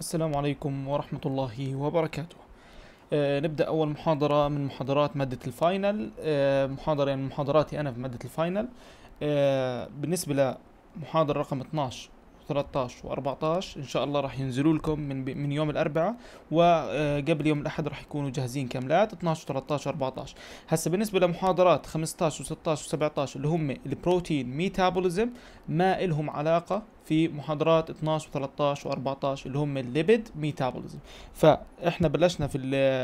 السلام عليكم ورحمة الله وبركاته أه نبدأ أول محاضرة من محاضرات مادة الفاينل أه محاضرة من يعني محاضراتي أنا في مادة الفاينل أه بالنسبة لمحاضرة رقم 12 و13 و14 ان شاء الله راح ينزلوا لكم من من يوم الاربعاء وقبل يوم الاحد راح يكونوا جاهزين كاملات 12 و13 و14 هسا بالنسبه لمحاضرات 15 و16 و17 اللي هم البروتين ميتابوليزم ما إلهم علاقه في محاضرات 12 و13 و14 اللي هم الليبيد ميتابوليزم فاحنا بلشنا في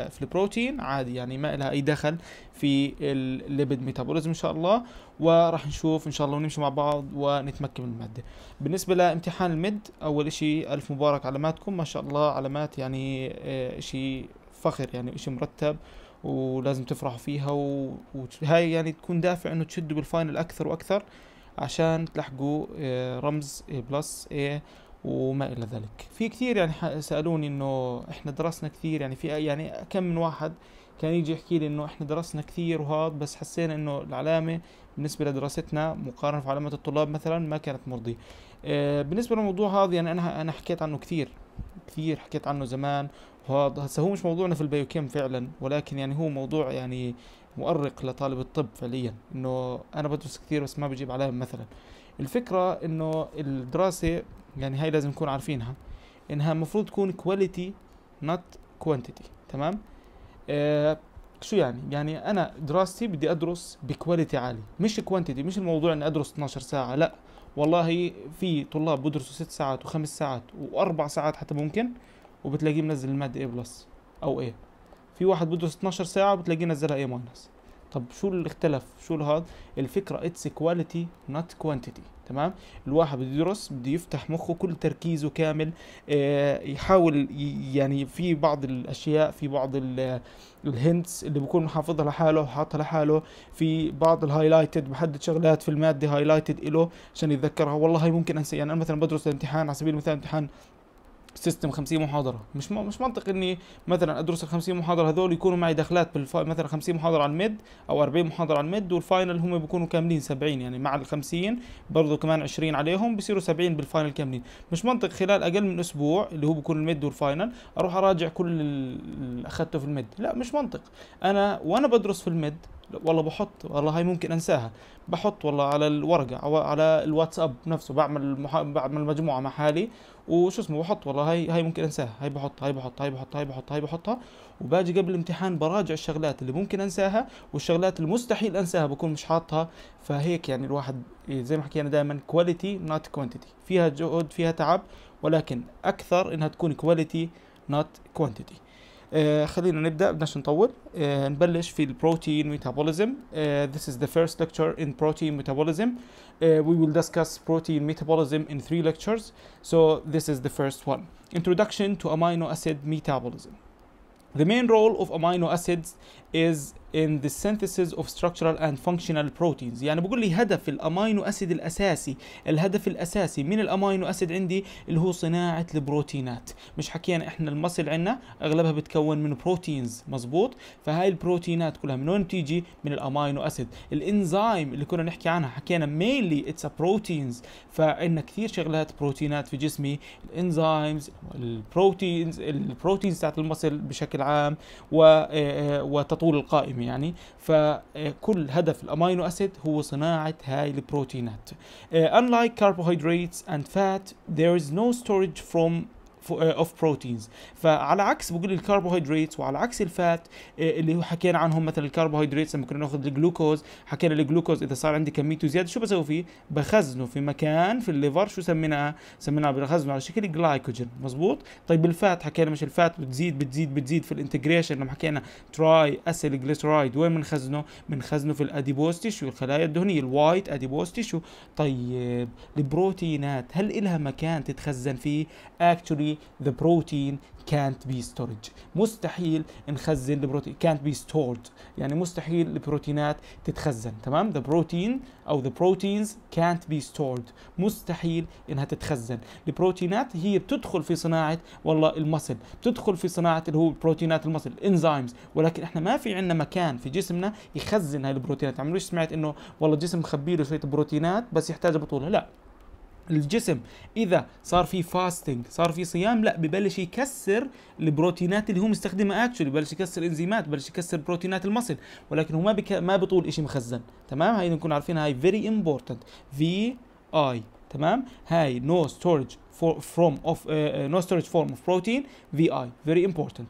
في البروتين عادي يعني ما لها اي دخل في الليبيد ميتابوليزم ان شاء الله وراح نشوف ان شاء الله ونمشي مع بعض ونتمكن من الماده بالنسبه لامتحان المد اول شيء الف مبارك علاماتكم ما شاء الله علامات يعني آه، شيء فخر يعني شيء مرتب ولازم تفرحوا فيها وهاي يعني تكون دافع انه تشدوا بالفاينل اكثر واكثر عشان تلحقوا آه، رمز بلس A وما الى ذلك في كثير يعني سالوني انه احنا درسنا كثير يعني في يعني كم من واحد كان يجي يحكي لي انه احنا درسنا كثير وهذا بس حسينا انه العلامه بالنسبه لدراستنا مقارنه في علامات الطلاب مثلا ما كانت مرضيه آه، بالنسبه للموضوع هذا يعني انا انا حكيت عنه كثير كثير حكيت عنه زمان وهذا هسه هو مش موضوعنا في البيوكيم فعلا ولكن يعني هو موضوع يعني مؤرق لطالب الطب فعليا انه انا بدرس كثير بس ما بجيب عليها مثلا الفكره انه الدراسه يعني هاي لازم نكون عارفينها انها المفروض تكون كواليتي نوت كوانتيتي تمام آه شو يعني يعني انا دراستي بدي ادرس بكواليتي عالي مش كوانتيتي مش الموضوع اني ادرس 12 ساعه لا والله في طلاب بدرسوا 6 ساعات وخمس ساعات واربع ساعات حتى ممكن وبتلاقيه منزل الماده A بلس او A في واحد بده 12 ساعه بتلاقيه نزلها اي ماينس طب شو اللي اختلف شو الهاد الفكره اتس كواليتي نوت كوانتيتي تمام الواحد بده يدرس بده يفتح مخه كل تركيزه كامل اه يحاول يعني في بعض الاشياء في بعض الهنتس اللي بكون محافظها لحاله وحاطها لحاله في بعض الهايلايتد بحدد شغلات في الماده هايلايتد له عشان يتذكرها والله هي ممكن انسى يعني انا مثلا بدرس الامتحان على سبيل المثال امتحان سيستم 50 محاضره مش مش منطق اني مثلا ادرس ال 50 محاضره هذول يكونوا معي دخلات بالف... مثلا 50 محاضره على الميد او 40 محاضره على الميد والفاينل هم بيكونوا كاملين 70 يعني مع ال 50 برضه كمان 20 عليهم بصيروا 70 بالفاينل كاملين مش منطق خلال اقل من اسبوع اللي هو بيكون الميد والفاينل اروح اراجع كل اللي اخذته في الميد لا مش منطق انا وانا بدرس في الميد والله بحط والله هاي ممكن انساها بحط والله على الورقه أو على الواتساب نفسه بعمل محا... بعمل مجموعه مع حالي وشو اسمه بحط والله هاي هاي ممكن انساها هاي بحط هاي بحط هاي بحط هاي بحط هاي بحطها وباجي قبل الامتحان براجع الشغلات اللي ممكن انساها والشغلات المستحيل انساها بكون مش حاطها فهيك يعني الواحد زي ما حكينا دائما كواليتي نوت كوانتيتي فيها جهد فيها تعب ولكن اكثر انها تكون كواليتي نوت كوانتيتي آه uh, خلينا نبدا بدناش نطول آه uh, نبلش في البروتين ميتابوليزم uh, this is the first lecture in protein metabolism we will discuss protein metabolism in three lectures so this is the first one introduction to amino acid metabolism the main role of amino acids is in the synthesis of structural and functional proteins يعني بقول لي هدف الامينو اسيد الاساسي الهدف الاساسي من الامينو اسيد عندي اللي هو صناعه البروتينات مش حكينا احنا المصل عندنا اغلبها بتكون من بروتينز مزبوط فهاي البروتينات كلها من وين بتيجي من الامينو اسيد الانزيم اللي كنا نحكي عنها حكينا mainly اتس proteins فعندنا كثير شغلات بروتينات في جسمي الانزيمز البروتينز البروتينز تاعت المصل بشكل عام آه، آه، وتطول القائمه العلم يعني فكل هدف الامينو اسيد هو صناعه هاي البروتينات uh, unlike carbohydrates and fat there is no storage from اوف بروتينز آه، فعلى عكس بقول الكربوهيدرات وعلى عكس الفات آه، اللي هو حكينا عنهم مثلا الكربوهيدرات لما كنا ناخذ الجلوكوز حكينا الجلوكوز اذا صار عندي كميته زياده شو بسوي فيه بخزنه في مكان في الليفر شو سميناه سميناه بخزنه على شكل جلايكوجين مزبوط طيب الفات حكينا مش الفات بتزيد بتزيد بتزيد في الانتجريشن لما حكينا تراي اسيل جليسرايد وين بنخزنه بنخزنه في الاديبوز تيشو الخلايا الدهنيه الوايت اديبوز تيشو طيب البروتينات هل لها مكان تتخزن فيه اكشولي the protein can't be stored مستحيل نخزن البروتين can't be stored يعني مستحيل البروتينات تتخزن تمام the protein او the proteins can't be stored مستحيل انها تتخزن البروتينات هي بتدخل في صناعه والله المصل بتدخل في صناعه اللي هو بروتينات المصل انزيمز ولكن احنا ما في عندنا مكان في جسمنا يخزن هاي البروتينات عمري سمعت انه والله الجسم مخبي له شويه بروتينات بس يحتاج بطوله لا الجسم اذا صار في فاستنج صار في صيام لا ببلش يكسر البروتينات اللي هو مستخدمها اكشلي ببلش يكسر انزيمات ببلش يكسر بروتينات المصل ولكن هو ما بك... ما بطول شيء مخزن تمام هاي نكون عارفين هاي فيري امبورتنت في اي تمام هاي نو ستورج فروم اوف نو ستورج فورم اوف بروتين في اي فيري امبورتنت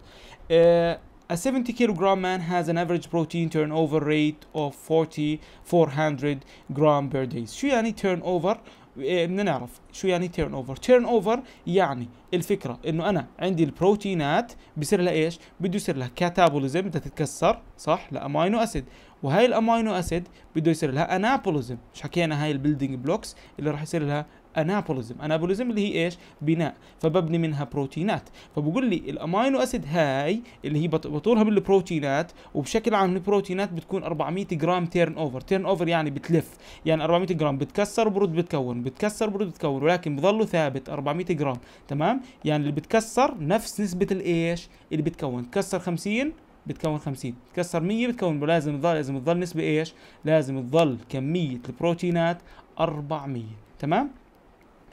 A 70 kilogram man has an average protein turnover rate of 40 400 gram per day. شو يعني turnover إيه، بدنا نعرف شو يعني تيرن اوفر تيرن اوفر يعني الفكره انه انا عندي البروتينات بصير لها ايش بده يصير لها كاتابوليزم بدها تتكسر صح لامينو اسيد وهاي الامينو اسيد بده يصير لها انابوليزم مش حكينا هاي البيلدينج بلوكس اللي راح يصير لها انابوليزم انابوليزم اللي هي ايش بناء فببني منها بروتينات فبقول لي الامينو اسيد هاي اللي هي بطولها بالبروتينات وبشكل عام البروتينات بتكون 400 جرام تيرن اوفر تيرن اوفر يعني بتلف يعني 400 جرام بتكسر وبرد بتكون بتكسر وبرد بتكون ولكن بضله ثابت 400 جرام تمام يعني اللي بتكسر نفس نسبه الايش اللي بتكون تكسر 50 بتكون 50 تكسر 100 بتكون لازم تضل لازم تضل نسبه ايش لازم تضل كميه البروتينات 400 تمام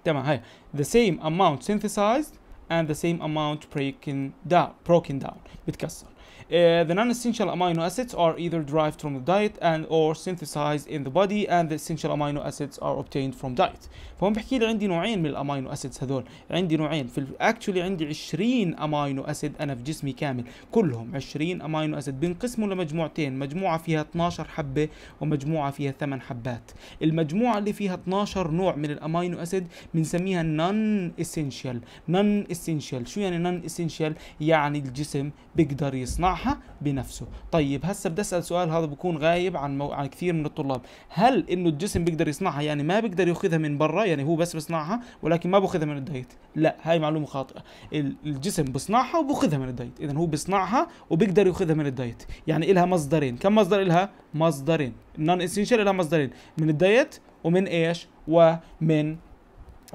تمام هاي the same amount synthesized and the same amount broken down broken down بتكسر Uh, the non-essential amino acids are either derived from the diet and or synthesized in the body and the essential amino acids are obtained from diet فهم بحكي لي عندي نوعين من الامينو اسيدز هذول عندي نوعين في actually عندي 20 امينو اسيد انا في جسمي كامل كلهم 20 امينو اسيد بنقسموا لمجموعتين مجموعه فيها 12 حبه ومجموعه فيها 8 حبات المجموعه اللي فيها 12 نوع من الامينو اسيد بنسميها نون essential نون essential شو يعني نون essential يعني الجسم بيقدر يصنعها يدفعها بنفسه طيب هسه بدي اسال سؤال هذا بكون غايب عن مو... عن كثير من الطلاب هل انه الجسم بيقدر يصنعها يعني ما بيقدر ياخذها من برا يعني هو بس بيصنعها ولكن ما باخذها من الدايت لا هاي معلومه خاطئه الجسم بصنعها وبياخذها من الدايت اذا هو بصنعها وبيقدر ياخذها من الدايت يعني لها مصدرين كم مصدر لها مصدرين النون اسينشال لها مصدرين من الدايت ومن ايش ومن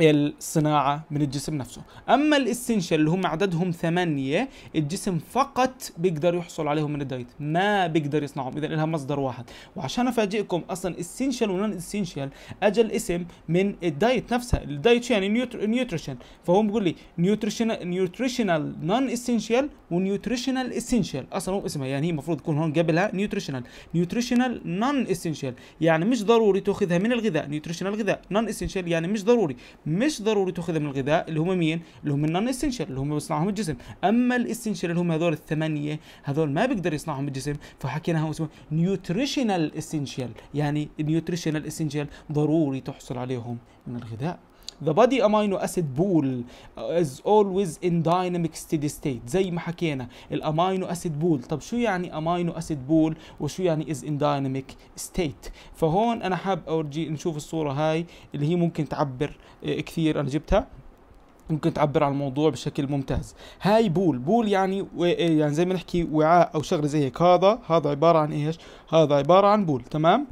الصناعة من الجسم نفسه أما الاسنشال اللي هم عددهم ثمانية الجسم فقط بيقدر يحصل عليهم من الدايت ما بيقدر يصنعهم إذا لها مصدر واحد وعشان أفاجئكم أصلا اسنشال ونون اسنشال أجا الاسم من الدايت نفسها الدايت شو يعني نيوتريشن فهم بيقول لي نيوتريشنال نيوتريشنال نون اسنشال ونيوتريشنال اسنشال أصلا هو اسمها يعني هي المفروض تكون هون قبلها نيوتريشنال نيوتريشنال نون اسنشال يعني مش ضروري تاخذها من الغذاء نيوتريشنال غذاء نون اسنشال يعني مش ضروري مش ضروري تاخذها من الغذاء اللي هم مين اللي هم النون اسينشال اللي هم بيصنعهم الجسم اما الاسينشال اللي هم هذول الثمانيه هذول ما بيقدر يصنعهم الجسم فحكيناها اسمه نيوتريشنال اسينشال يعني النيوتريشنال اسينشال ضروري تحصل عليهم من الغذاء The body amino acid pool uh, is always in dynamic steady state زي ما حكينا الامينو اسيد بول طب شو يعني امينو اسيد بول وشو يعني is in dynamic state فهون انا حاب اورجي نشوف الصورة هاي اللي هي ممكن تعبر آه، كثير انا جبتها ممكن تعبر عن الموضوع بشكل ممتاز هاي بول بول يعني و... آه، يعني زي ما نحكي وعاء او شغله زي هيك هذا هذا عباره عن ايش هذا عباره عن بول تمام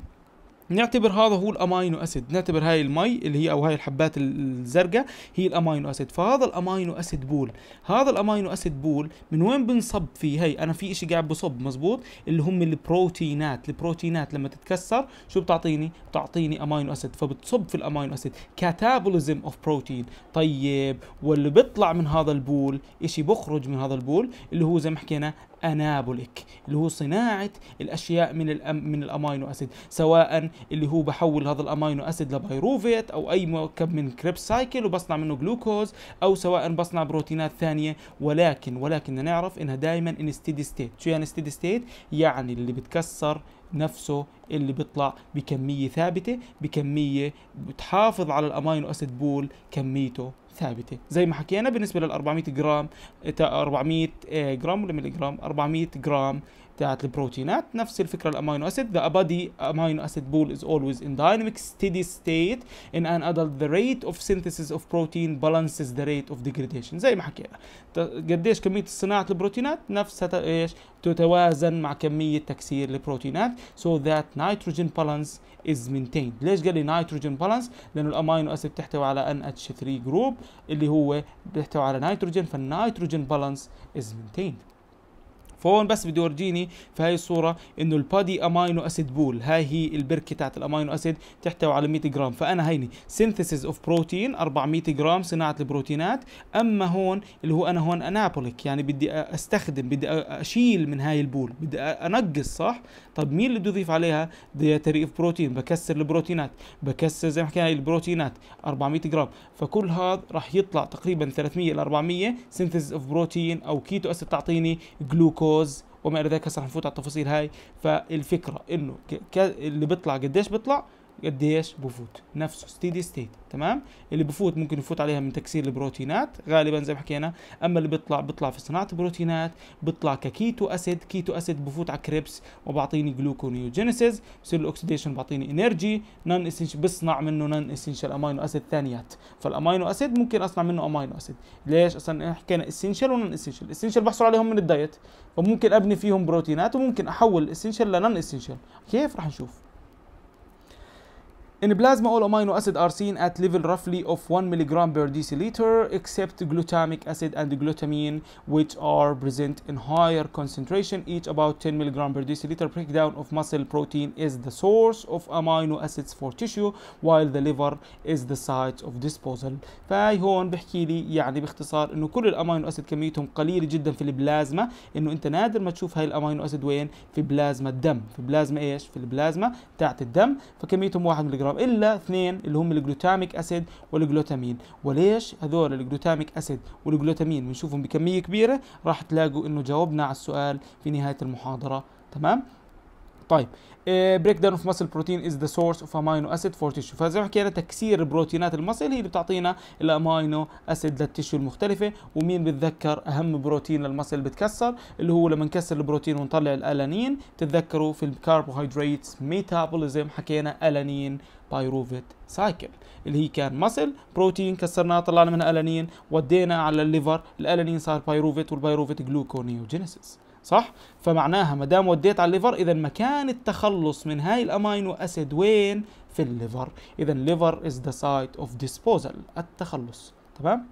نعتبر هذا هو الامينو اسيد نعتبر هاي المي اللي هي او هاي الحبات الزرقاء هي الامينو اسيد فهذا الامينو اسيد بول هذا الامينو اسيد بول من وين بنصب فيه هي انا في شيء قاعد بصب مزبوط اللي هم البروتينات البروتينات لما تتكسر شو بتعطيني بتعطيني امينو اسيد فبتصب في الامينو اسيد كاتابوليزم اوف بروتين طيب واللي بيطلع من هذا البول شيء بخرج من هذا البول اللي هو زي ما حكينا انابوليك اللي هو صناعه الاشياء من الأم من الامينو اسيد سواء اللي هو بحول هذا الامينو اسيد لبيروفيت او اي مركب من كريب سايكل وبصنع منه جلوكوز او سواء بصنع بروتينات ثانيه ولكن ولكن نعرف انها دائما ان ستيدي ستيت شو يعني ستيدي ستيت يعني اللي بتكسر نفسه اللي بيطلع بكميه ثابته بكميه بتحافظ على الامينو اسيد بول كميته ثابته زي ما حكينا بالنسبه لل 400 جرام 400 آه، جرام ولا ملي 400 جرام بتاعت البروتينات نفس الفكره الامينو اسيد the body amino acid بول is always in dynamic steady state in an adult the rate of synthesis of protein balances the rate of degradation زي ما حكينا قديش كميه صناعه البروتينات نفسها ايش تتوازن مع كميه تكسير البروتينات so that nitrogen balance is maintained ليش قال لي نيتروجين بالانس لانه الامينو اسيد بتحتوي على ان اتش 3 جروب اللي هو بيحتوي على نيتروجين فالنيتروجين بالانس is maintained فهون بس بده يورجيني في هاي الصوره انه البادي امينو اسيد بول هاي هي البركه تاعت الامينو اسيد تحتوي على 100 جرام فانا هيني سينثيسيس اوف بروتين 400 جرام صناعه البروتينات اما هون اللي هو انا هون انابوليك يعني بدي استخدم بدي اشيل من هاي البول بدي انقص صح طب مين اللي بده يضيف عليها دياتري اوف بروتين بكسر البروتينات بكسر زي ما حكينا البروتينات 400 جرام فكل هذا راح يطلع تقريبا 300 ل 400 سينثيسيس اوف بروتين او كيتو اسيد تعطيني جلوكوز كوز وما الى ذلك هسه نفوت على التفاصيل هاي فالفكره انه اللي بيطلع قديش بيطلع قديش بفوت نفسه ستيدي ستيت تمام اللي بفوت ممكن يفوت عليها من تكسير البروتينات غالبا زي ما حكينا اما اللي بيطلع بيطلع في صناعه بروتينات بيطلع ككيتو اسيد كيتو اسيد بفوت على كريبس وبعطيني جلوكونيوجينيسيس بصير الاكسديشن بعطيني انرجي نون اسينشال بصنع منه نون اسينشال امينو اسيد ثانيات فالامينو اسيد ممكن اصنع منه امينو اسيد ليش اصلا حكينا اسينشال ونون اسينشال اسينشال بحصل عليهم من الدايت فممكن ابني فيهم بروتينات وممكن احول الاسينشال لنون اسينشال كيف راح نشوف In plasma, all amino acids are seen at level roughly of 1 milligram per deciliter, except glutamic acid and glutamine, which are present in higher concentration, each about 10 milligram per deciliter. Breakdown of muscle protein is the source of amino acids for tissue, while the liver is the site of disposal. فهي هون بحكي لي يعني باختصار انه كل الامينو اسيد كميتهم قليله جدا في البلازما، انه انت نادر ما تشوف هاي الامينو اسيد وين؟ في بلازما الدم، في بلازما ايش؟ في البلازما تاعت الدم، فكميتهم 1 ملغ جرام الا اثنين اللي هم الجلوتاميك اسيد والجلوتامين وليش هذول الجلوتاميك اسيد والجلوتامين بنشوفهم بكميه كبيره راح تلاقوا انه جاوبنا على السؤال في نهايه المحاضره تمام طيب بريك داون اوف ماسل بروتين از ذا سورس اوف امينو اسيد فور تيشو فزي ما حكينا تكسير بروتينات المسل هي اللي بتعطينا الامينو اسيد للتيشو المختلفه ومين بتذكر اهم بروتين للمسل بتكسر اللي هو لما نكسر البروتين ونطلع الالانين تتذكروا في الكربوهيدرات ميتابوليزم حكينا الانين بايروفيت سايكل اللي هي كان مصل بروتين كسرناه طلعنا منها الانين ودينا على الليفر الالانين صار بايروفيت والبايروفيت جلوكونيوجينيسيس صح فمعناها ما دام وديت على الليفر اذا مكان التخلص من هاي الامينو اسيد وين في الليفر اذا الليفر از ذا سايت اوف ديسبوزال التخلص تمام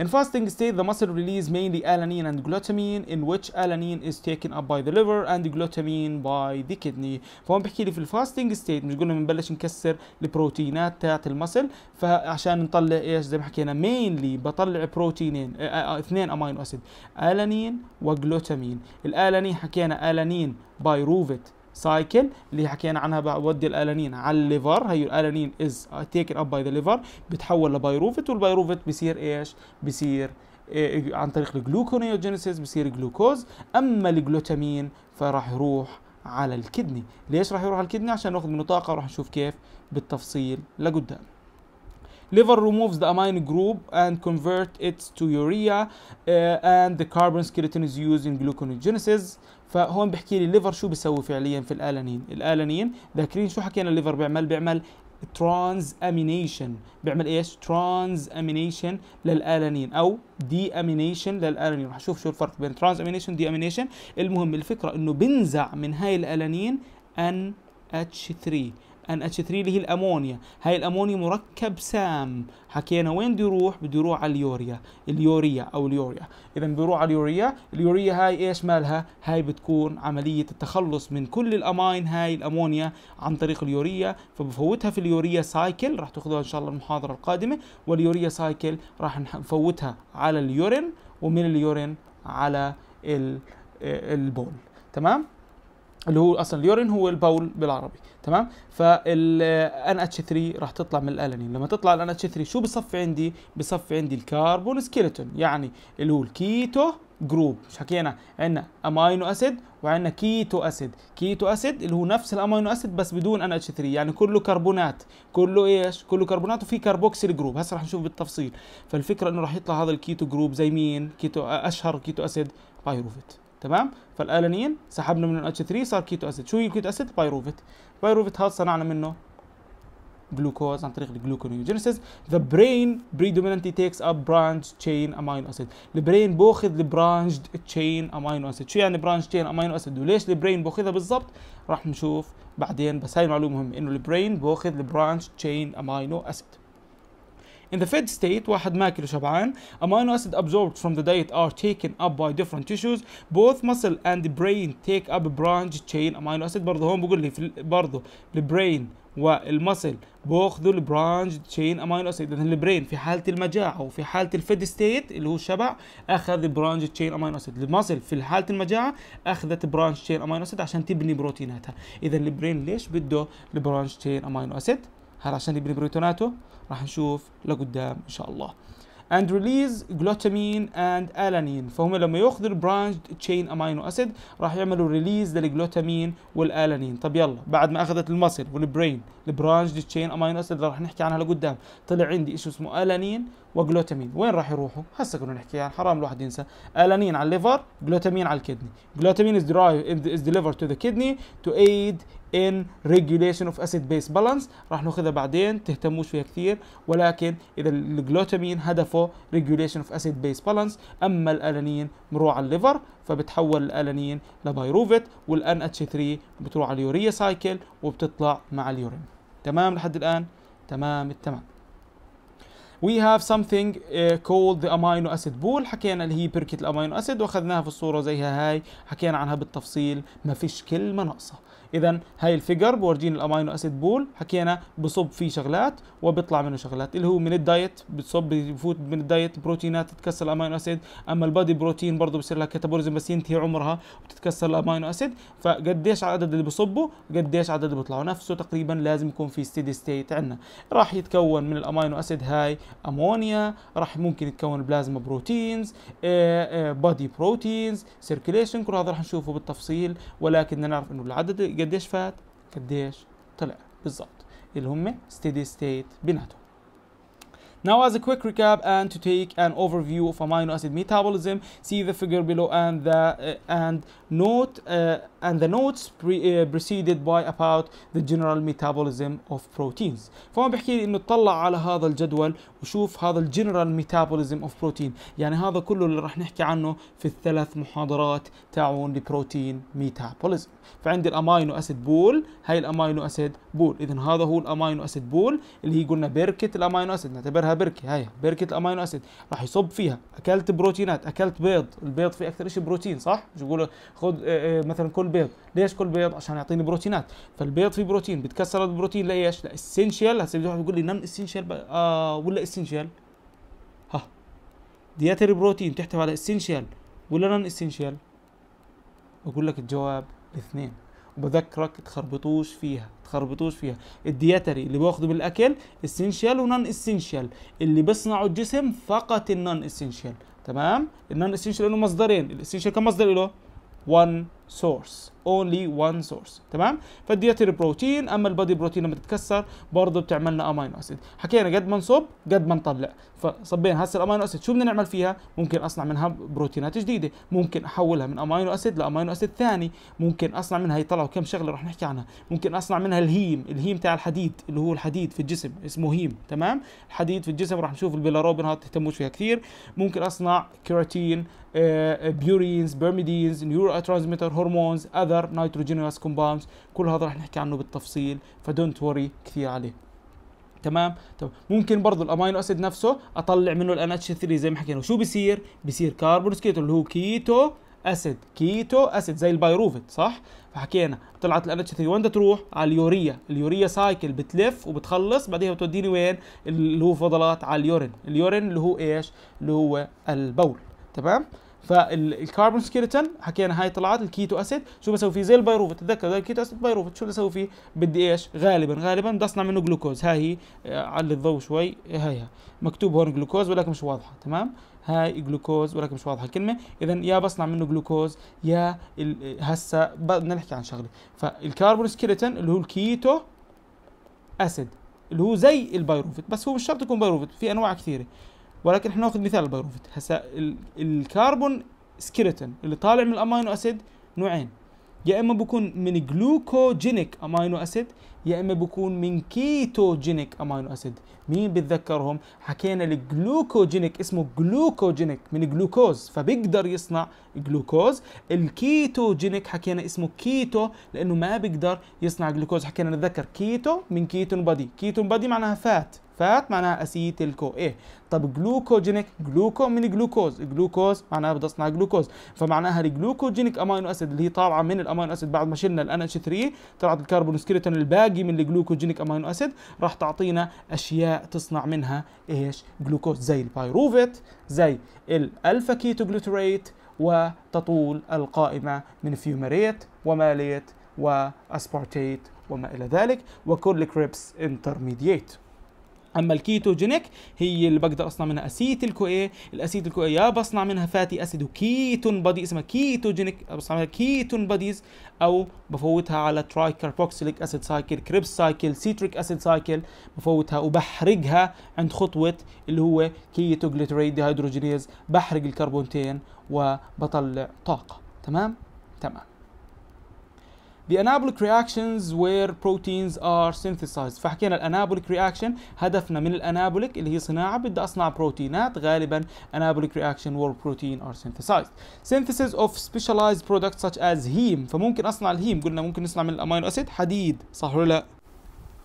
In fasting state, the muscle release mainly alanine and glutamine in which alanine is taken up by the liver and glutamine by the kidney. فهو بحكي لي في الفاستنج ستيت مش قلنا بنبلش نكسر البروتينات تاعت المسل فعشان نطلع ايش زي ما حكينا mainly بطلع بروتينين آه، آه، اثنين امينو اسيد الانين وجلوتامين. الالانين حكينا الانين بايروفيت سايكل اللي حكينا عنها بودي الالانين على الليفر هي الالانين از تيكن اب باي ذا ليفر بتحول لبيروفيت والبيروفيت بصير ايش بصير إيه عن طريق الجلوكونيوجينيسيس بصير جلوكوز اما الجلوتامين فراح يروح على الكدني ليش راح يروح على الكدني عشان ناخذ منه طاقه وراح نشوف كيف بالتفصيل لقدام liver removes the amine group and convert it to urea uh, and the carbon skeleton is used in gluconeogenesis فهون بحكي لي الليفر شو بيسوي فعليا في الالانين الالانين ذاكرين شو حكينا الليفر بيعمل بيعمل ترانز امينيشن بيعمل ايش ترانز امينيشن للالانين او دي امينيشن للالانين رح اشوف شو الفرق بين ترانز امينيشن ودي امينيشن المهم الفكره انه بنزع من هاي الالانين ان اتش 3 NH3 اللي هي الأمونيا هاي الأمونيا مركب سام حكينا وين بده يروح بده يروح على اليوريا اليوريا أو اليوريا إذا بيروح على اليوريا اليوريا هاي إيش مالها هاي بتكون عملية التخلص من كل الامين هاي الأمونيا عن طريق اليوريا فبفوتها في اليوريا سايكل راح تاخذوها إن شاء الله المحاضرة القادمة واليوريا سايكل راح نفوتها على اليورين ومن اليورين على آه، البول تمام اللي هو اصلا اليورين هو البول بالعربي تمام فال ان اتش 3 راح تطلع من الالانين لما تطلع الان اتش 3 شو بصفي عندي بصفي عندي الكربون سكيلتون يعني اللي هو الكيتو جروب مش حكينا عندنا امينو اسيد وعندنا كيتو اسيد كيتو اسيد اللي هو نفس الامينو اسيد بس بدون ان اتش 3 يعني كله كربونات كله ايش كله كربونات وفي كربوكسيل جروب هسه رح نشوف بالتفصيل فالفكره انه رح يطلع هذا الكيتو جروب زي مين كيتو اشهر كيتو اسيد بايروفيت تمام فالالانين سحبنا منه الاتش 3 صار كيتو اسيد شو هي الكيتو اسيد بايروفيت بايروفيت هذا صنعنا منه جلوكوز عن طريق الجلوكونيوجينيسيس ذا برين predominantly تيكس اب برانش تشين امينو اسيد البرين بوخذ البرانش تشين امينو اسيد شو يعني برانش تشين امينو اسيد وليش البرين بوخذها بالضبط راح نشوف بعدين بس هاي المعلومه مهمه انه البرين بوخذ البرانش تشين امينو اسيد In the fed state واحد ماكل وشبعان amino acid absorbed from the diet are taken up by different tissues both muscle and brain take up branch chain amino acid برضه هون بقول لي في برضه البرين والمسل بياخذوا البرانش تشين امينو اسيد اذا البرين في حاله المجاعه وفي حاله الفيد ستيت اللي هو الشبع اخذ برانش تشين امينو اسيد المسل في حاله المجاعه اخذت برانش تشين امينو اسيد عشان تبني بروتيناتها اذا البرين ليش بده البرانش تشين امينو اسيد هل عشان يبني بروتوناته راح نشوف لقدام ان شاء الله and release glutamine and alanine فهم لما ياخذوا البرانشد تشين امينو اسيد راح يعملوا ريليز للجلوتامين والالانين طب يلا بعد ما اخذت المصل والبرين البرانشد تشين امينو اسيد راح نحكي عنها لقدام طلع عندي شيء اسمه الانين وجلوتامين وين راح يروحوا هسه كنا نحكي يعني حرام الواحد ينسى الانين على الليفر جلوتامين على الكدني جلوتامين از درايف از ديليفر تو ذا كدني تو ايد ان ريجوليشن اوف اسيد بيس بالانس راح ناخذها بعدين تهتموش فيها كثير ولكن اذا الجلوتامين هدفه ريجوليشن اوف اسيد بيس بالانس اما الالانين بروح على الليفر فبتحول الالانين لبايروفيت والان اتش 3 بتروح على اليوريا سايكل وبتطلع مع اليورين تمام لحد الان تمام التمام we have something uh, called the amino acid pool حكينا اللي هي بركة الامينو اسيد واخذناها في الصورة زيها هاي حكينا عنها بالتفصيل ما فيش كلمة ناقصة اذا هاي الفيجر بورجيني الامينو اسيد بول حكينا بصب فيه شغلات وبيطلع منه شغلات اللي هو من الدايت بتصب بفوت من الدايت بروتينات تتكسر الامينو اسيد اما البادي بروتين برضه بصير لها كاتابوليزم بس ينتهي عمرها وبتتكسر الامينو اسيد فقديش عدد اللي بصبه قديش عدد اللي بيطلعه نفسه تقريبا لازم يكون في ستيدي ستيت عندنا راح يتكون من الامينو اسيد هاي امونيا راح ممكن يتكون بلازما بروتينز بادي بروتينز سيركيليشن كل هذا راح نشوفه بالتفصيل ولكن نعرف انه العدد قديش فات قديش طلع بالظبط اللي هم steady state بيناتهم Now as a quick recap and to take an overview of amino acid metabolism, see the figure below and the uh, and note uh, and the notes pre, uh, preceded by about the general metabolism of proteins فهو بيحكي لي انه اطلع على هذا الجدول وشوف هذا الجنرال metabolism of protein يعني هذا كله اللي راح نحكي عنه في الثلاث محاضرات تاعون لبروتين metabolism فعندي الامينو اسيد بول هاي الامينو اسيد بول اذا هذا هو الامينو اسيد بول اللي هي قلنا بركه الامينو اسيد نعتبرها بركه هاي بركه الامينو اسيد راح يصب فيها اكلت بروتينات اكلت بيض البيض فيه اكثر شيء بروتين صح مش خد آه، آه، مثلا كل بيض ليش كل بيض عشان يعطيني بروتينات فالبيض فيه بروتين بتكسر البروتين لايش لاسينشال هسه واحد يقول لي نون نعم، اسينشال آه ولا اسينشال ها دياتري بروتين تحتوي على اسينشال ولا نون اسينشال بقول لك الجواب الاثنين وبذكرك تخربطوش فيها تخربطوش فيها الدياتري اللي باخده بالاكل اسينشال ونون اسينشال اللي بصنعه الجسم فقط النون اسينشال تمام النون اسينشال له مصدرين الاسينشال كم مصدر له one سورس اونلي وان سورس تمام فالديتري بروتين اما البادي بروتين لما تتكسر برضه بتعمل لنا امينو اسيد حكينا قد ما نصب قد ما نطلع فصبينا هسه الامينو اسيد شو بدنا نعمل فيها ممكن اصنع منها بروتينات جديده ممكن احولها من امينو اسيد لامينو اسيد ثاني ممكن اصنع منها يطلعوا كم شغله رح نحكي عنها ممكن اصنع منها الهيم الهيم تاع الحديد اللي هو الحديد في الجسم اسمه هيم تمام الحديد في الجسم رح نشوف البيلاروبين هات تهتموش فيها كثير ممكن اصنع كيراتين آه، آه، بيورينز بيرميدينز نيورو ترانسميتر هرمونز اذر نيتروجينوس كومباوندز كل هذا راح نحكي عنه بالتفصيل فدونت وري كثير عليه تمام طب ممكن برضه الامينو اسيد نفسه اطلع منه الان اتش 3 زي ما حكينا شو بصير بصير كاربون كيتو اللي هو كيتو اسيد كيتو اسيد زي البايروفيت صح فحكينا طلعت الان اتش 3 وين بدها تروح على اليوريا اليوريا سايكل بتلف وبتخلص بعدين بتوديني وين اللي هو فضلات على اليورين اليورين اللي هو ايش اللي هو البول تمام فالكربون سكيلتون حكينا هاي طلعت الكيتو اسيد شو بسوي فيه زي البيروفيت زي الكيتو اسيد بيروفيت شو بسوي فيه بدي ايش غالبا غالبا بدي اصنع منه جلوكوز هاي هي آه، علي الضوء شوي هاي مكتوب هون جلوكوز ولكن مش واضحه تمام هاي جلوكوز ولكن مش واضحه الكلمه اذا يا بصنع منه جلوكوز يا آه، هسه بدنا نحكي عن شغله فالكربون سكيلتون اللي هو الكيتو اسيد اللي هو زي البيروفيت بس هو مش شرط يكون بيروفيت في انواع كثيره ولكن احنا ناخذ مثال البيروفيت هسا الكربون سكيلتون اللي طالع من الامينو اسيد نوعين يا اما بكون من جلوكوجينيك امينو اسيد يا اما بكون من كيتوجينيك امينو اسيد مين بتذكرهم حكينا الجلوكوجينيك اسمه جلوكوجينيك من جلوكوز فبيقدر يصنع جلوكوز الكيتوجينيك حكينا اسمه كيتو لانه ما بيقدر يصنع جلوكوز حكينا نتذكر كيتو من كيتون بادي كيتون بادي معناها فات فات معناها اسيتيل كو ايه طب جلوكوجينيك جلوكو من جلوكوز جلوكوز معناها اصنع جلوكوز فمعناها الجلوكوجينيك امينو اسيد اللي هي طالعه من الامينو اسيد بعد ما شلنا الان NH3 طلعت الكربون سكريتون الباقي من الجلوكوجينيك امينو اسيد راح تعطينا اشياء تصنع منها ايش جلوكوز زي البايروفيت زي الالفا كيتو جلوتريت وتطول القائمة من فيومريت وماليت وأسبارتيت وما إلى ذلك وكل كريبس انترميديت اما الكيتوجينيك هي اللي بقدر اصنع منها اسيت الكويه الاسيت اي يا بصنع منها فاتي اسيد وكيتون بادي اسمها كيتوجينيك بصنع منها كيتون باديز او بفوتها على تراي كاربوكسيليك اسيد سايكل كريبس سايكل سيتريك اسيد سايكل بفوتها وبحرقها عند خطوه اللي هو كيتو كيتوجليتريد ديهيدروجينيز بحرق الكربونتين وبطلع طاقه تمام تمام The anabolic reactions where proteins are synthesized فحكينا الانابوليك reaction هدفنا من الانابوليك اللي هي صناعة بدي اصنع بروتينات غالبا anabolic reaction where protein are synthesized synthesis of specialized products such as heme فممكن اصنع الهيم قلنا ممكن نصنع من الامينو اسيد حديد صح ولا لا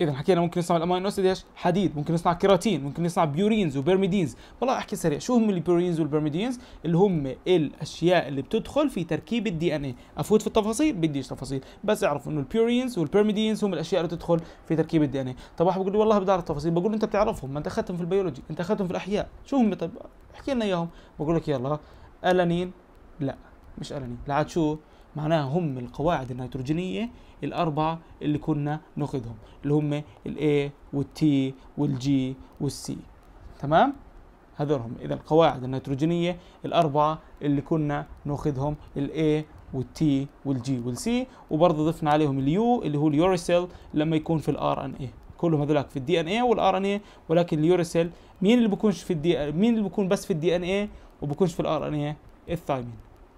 اذا حكينا ممكن نصنع الامينو اسيد ايش؟ حديد، ممكن نصنع كيراتين، ممكن نصنع بيورينز وبيرميدينز، والله احكي سريع، شو هم البيورينز والبيرميدينز؟ اللي هم الاشياء اللي بتدخل في تركيب الدي ان اي، افوت في التفاصيل؟ بديش تفاصيل، بس اعرف انه البيورينز والبيرميدينز هم الاشياء اللي تدخل في تركيب الدي ان اي، طب واحد بيقول لي والله بدي اعرف التفاصيل بقول له انت بتعرفهم، ما انت اخذتهم في البيولوجي، انت اخذتهم في الاحياء، شو هم طيب؟ احكي لنا اياهم، بقول لك يلا الانين لا مش الانين، لعاد شو؟ معناها هم القواعد النيتروجينيه الاربعه اللي كنا ناخدهم اللي هم الـ والـ والتي والجي والسي تمام هذولهم هم اذا القواعد النيتروجينيه الاربعه اللي كنا ناخدهم والـ والتي والجي والسي وبرضه ضفنا عليهم الـ U اللي هو اليوريسيل لما يكون في الـ ان A كلهم هذولك في الـ DNA والـ والار ان A ولكن اليوريسيل مين اللي بكونش في D مين اللي بكون بس في الـ DNA وبكونش في الـ ان A؟ الثايمين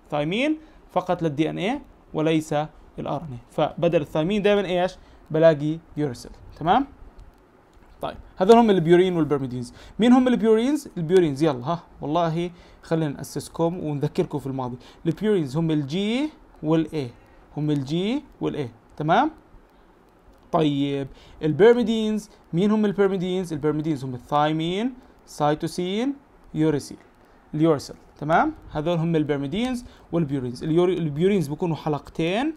ثايمين فقط للـ DNA وليس الار ان فبدل الثايمين دايما ايش بلاقي يورسل تمام طيب هذول هم البيورين والبرميدينز مين هم البيورينز البيورينز يلا ها والله خلينا ناسسكم ونذكركم في الماضي البيورينز هم الجي والاي هم الجي والاي تمام طيب البيرميدينز مين هم البيرميدينز البيرميدينز هم الثايمين سايتوسين يوريسين اليورسل تمام هذول هم البيرميدينز والبيورينز البيورينز بيكونوا حلقتين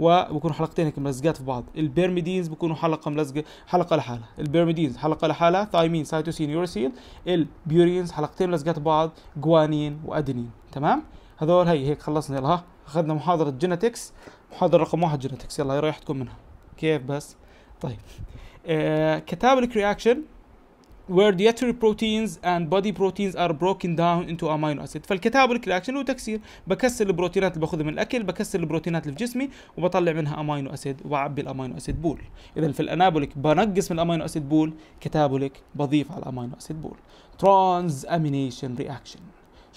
وبكونوا حلقتين هيك ملزقات في بعض البيرميدينز بكونوا حلقه ملزقه حلقه لحالها البيرميدينز حلقه لحالها ثايمين سايتوسين يورسيل البيورينز حلقتين ملزقات في بعض جوانين وادينين تمام هذول هي هيك خلصنا يلا ها اخذنا محاضره جينيتكس محاضره رقم واحد جينيتكس يلا رايحتكم منها كيف بس طيب آه كتابلك رياكشن where dietary proteins and body proteins are broken down into amino acid فالكتابوليك رياكشن هو تكسير بكسر البروتينات اللي باخذها من الاكل بكسر البروتينات اللي في جسمي وبطلع منها امينو اسيد وبعبي الامينو اسيد بول اذا في الانابوليك بنقص من الامينو اسيد بول كتابوليك بضيف على الامينو اسيد بول ترانز امينيشن رياكشن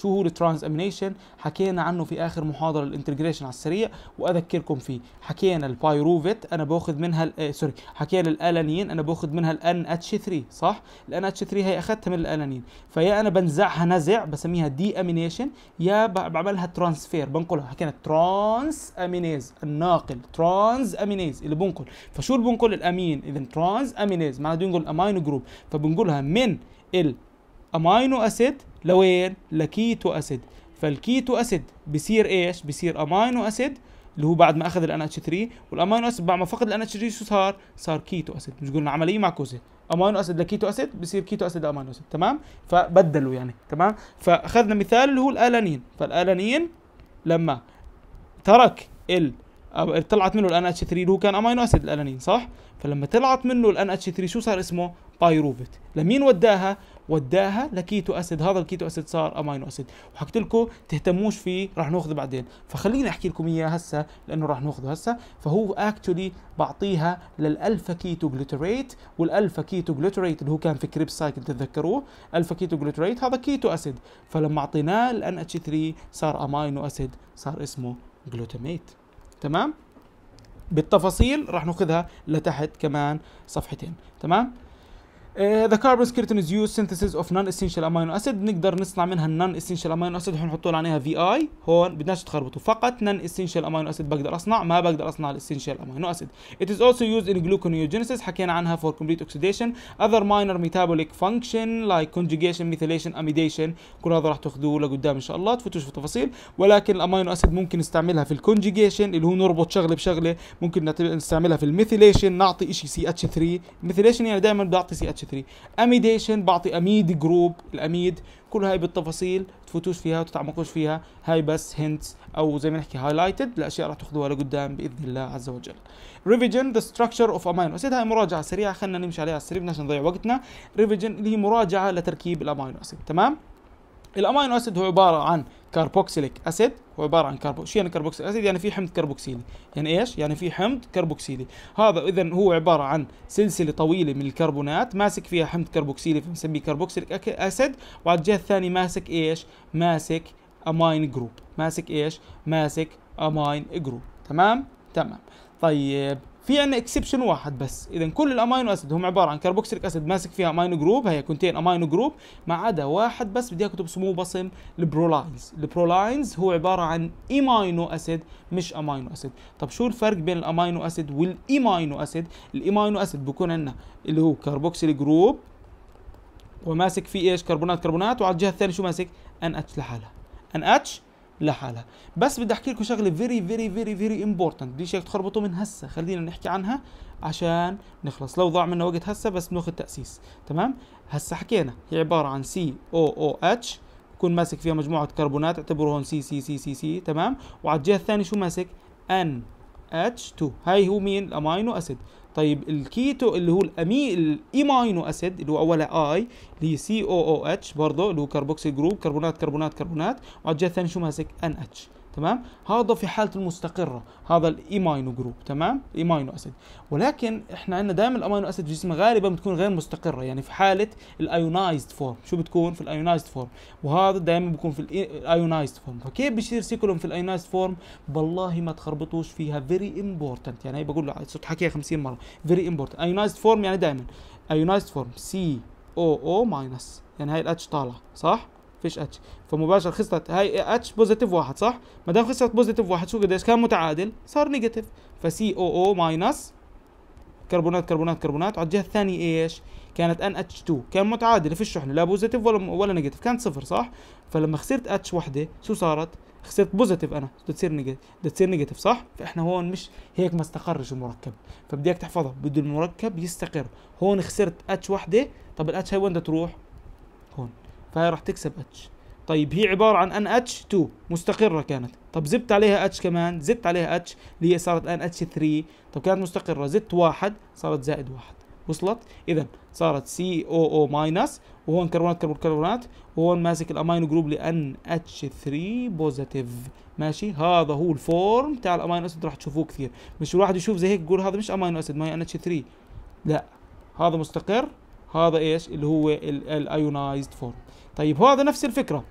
شو هو الترانزامينيشن حكينا عنه في اخر محاضره الانتجريشن على السريع واذكركم فيه حكينا البايروفيت انا باخذ منها إيه، سوري حكينا الالانين انا باخذ منها الان اتش 3 صح الان اتش 3 هي اخذتها من الالانين فيا انا بنزعها نزع بسميها دي امينيشن يا بعملها ترانسفير بنقلها حكينا ترانس امينيز الناقل ترانس امينيز اللي بنقل فشو اللي بنقل الامين اذا ترانس امينيز معناته بنقول امينو جروب فبنقولها من الامينو اسيد لوين لكيتو اسيد فالكيتو اسيد بصير ايش بصير امينو اسيد اللي هو بعد ما اخذ الان اتش 3 والامينو اسيد بعد ما فقد الان اتش 3 شو صار صار كيتو اسيد مش قلنا عمليه معكوسه امينو اسيد لكيتو اسيد بصير كيتو اسيد لامينو اسيد تمام فبدلوا يعني تمام فاخذنا مثال اللي هو الالانين فالالانين لما ترك ال طلعت منه الان اتش 3 اللي هو كان امينو اسيد الالانين صح فلما طلعت منه الان اتش 3 شو صار اسمه بايروفيت لمين وداها وداها لكيتو اسيد هذا الكيتو اسيد صار امينو اسيد وحكيت لكم تهتموش فيه راح ناخذه بعدين فخليني احكي لكم اياه هسه لانه راح ناخذه هسه فهو اكشولي بعطيها للالفا كيتو جلوتريت والالفا كيتو جلوتريت اللي هو كان في كريب سايكل تتذكروه الفا كيتو جلوتريت هذا كيتو اسيد فلما اعطيناه الان اتش 3 صار امينو اسيد صار اسمه جلوتاميت تمام بالتفاصيل راح ناخذها لتحت كمان صفحتين تمام ذا كاربون يوز synthesis اوف نون اسينشال امينو اسيد بنقدر نصنع منها النون اسينشال امينو اسيد حنحطوا عليها في اي هون بدناش تخربطوا فقط نون اسينشال امينو اسيد بقدر اصنع ما بقدر اصنع الاسينشال امينو اسيد ات از اولسو used ان جلوكونيوجينيسيس حكينا عنها فور كومبليت اوكسيديشن اذر ماينر ميتابوليك فانكشن لايك كونجوجيشن ميثيليشن اميديشن كل هذا راح تاخذوه لقدام ان شاء الله تفوتوش في التفاصيل ولكن الامينو اسيد ممكن نستعملها في الكونجوجيشن اللي هو نربط شغله بشغله ممكن نستعملها في الميثيليشن نعطي شيء سي اتش 3 الميثيليشن يعني دائما بعطي سي اتش 3 اميديشن بعطي اميد جروب الاميد كل هاي بالتفاصيل تفوتوش فيها وتتعمقوش فيها هاي بس هنت او زي ما نحكي هايلايتد لاشياء راح تاخذوها لقدام باذن الله عز وجل ريفيجن ذا ستراكشر اوف امينو اسيد هاي مراجعه سريعه خلينا نمشي عليها على السريع بدناش نضيع وقتنا ريفيجن اللي هي مراجعه لتركيب الامينو اسيد تمام الامينو اسيد هو عباره عن كاربوكسيليك اسيد هو عباره عن كاربو شو يعني كاربوكسيليك اسيد يعني في حمض كربوكسيلي يعني ايش يعني في حمض كربوكسيلي هذا اذا هو عباره عن سلسله طويله من الكربونات ماسك فيها حمض كربوكسيلي فنسميه كربوكسيليك اسيد وعلى الجهه الثانيه ماسك ايش ماسك امين جروب ماسك ايش ماسك امين جروب تمام تمام طيب في عندنا اكسبشن واحد بس اذا كل الامينو اسيد هم عباره عن كربوكسيليك اسيد ماسك فيها امينو جروب هي كونتين امينو جروب ما عدا واحد بس بدي اكتب اسمه بصم البرولاينز البرولاينز هو عباره عن ايمينو اسيد مش امينو اسيد طب شو الفرق بين الامينو اسيد والايمينو اسيد الايمينو اسيد بكون عندنا اللي هو كربوكسيل جروب وماسك فيه ايش كربونات كربونات وعلى الجهه الثانيه شو ماسك ان اتش لحالها ان اتش لحالها بس بدي احكي لكم شغله فيري فيري فيري فيري امبورتنت بديش اياك تخربطوا من هسه خلينا نحكي عنها عشان نخلص لو ضاع منا وقت هسه بس بناخذ تاسيس تمام هسه حكينا هي عباره عن سي او او اتش بكون ماسك فيها مجموعه كربونات هون سي سي سي سي سي تمام وعلى الجهه الثانيه شو ماسك ان اتش 2 هاي هو مين الامينو اسيد طيب الكيتو اللي هو الامي الايمينو اسيد اللي هو اولها اي اللي هي سي او او اتش برضه اللي هو كربوكسي جروب كربونات كربونات كربونات وعلى الجهه الثانيه شو ماسك ان اتش تمام هذا في حالته المستقره هذا الايمينو جروب تمام ايمينو اسيد ولكن احنا عندنا دائما الامينو اسيد في جسمنا غالبا بتكون غير مستقره يعني في حاله الايونايزد فورم شو بتكون في الايونايزد فورم وهذا دائما بيكون في الايونايزد فورم فكيف بيصير سيكولوم في الايونايزد فورم بالله ما تخربطوش فيها فيري امبورتنت يعني هي بقول له صرت حكيها 50 مره فيري امبورتنت ايونايزد فورم يعني دائما ايونايزد فورم سي او او ماينس يعني هاي الاتش طالعه صح فيش اتش فمباشر خسرت هاي اتش بوزيتيف واحد صح ما دام خسرت بوزيتيف واحد شو قديش كان متعادل صار نيجاتيف فسي او او ماينس كربونات كربونات كربونات على الجهه الثانيه ايش كانت ان اتش 2 كان متعادل في الشحنه لا بوزيتيف ولا ولا نيجاتيف كانت صفر صح فلما خسرت اتش وحده شو صارت خسرت بوزيتيف انا بدها تصير نيجاتيف بدها تصير نيجاتيف صح فاحنا هون مش هيك ما استقرش المركب فبدي اياك تحفظها بده المركب يستقر هون خسرت اتش وحده طب الاتش هاي وين بدها تروح فهي راح تكسب اتش طيب هي عبارة عن ان اتش 2 مستقرة كانت طب زدت عليها اتش كمان زدت عليها اتش اللي هي صارت ان اتش 3 طب كانت مستقرة زدت واحد صارت زائد واحد وصلت اذا صارت سي او او ماينس وهون كربونات كربون كربونات وهون ماسك الامينو جروب لان اتش 3 بوزيتيف ماشي هذا هو الفورم تاع الامينو اسيد راح تشوفوه كثير مش الواحد يشوف زي هيك يقول هذا مش امينو اسيد ما هي ان اتش 3 لا هذا مستقر هذا ايش اللي هو الايونايزد فورم طيب هو هذا نفس الفكره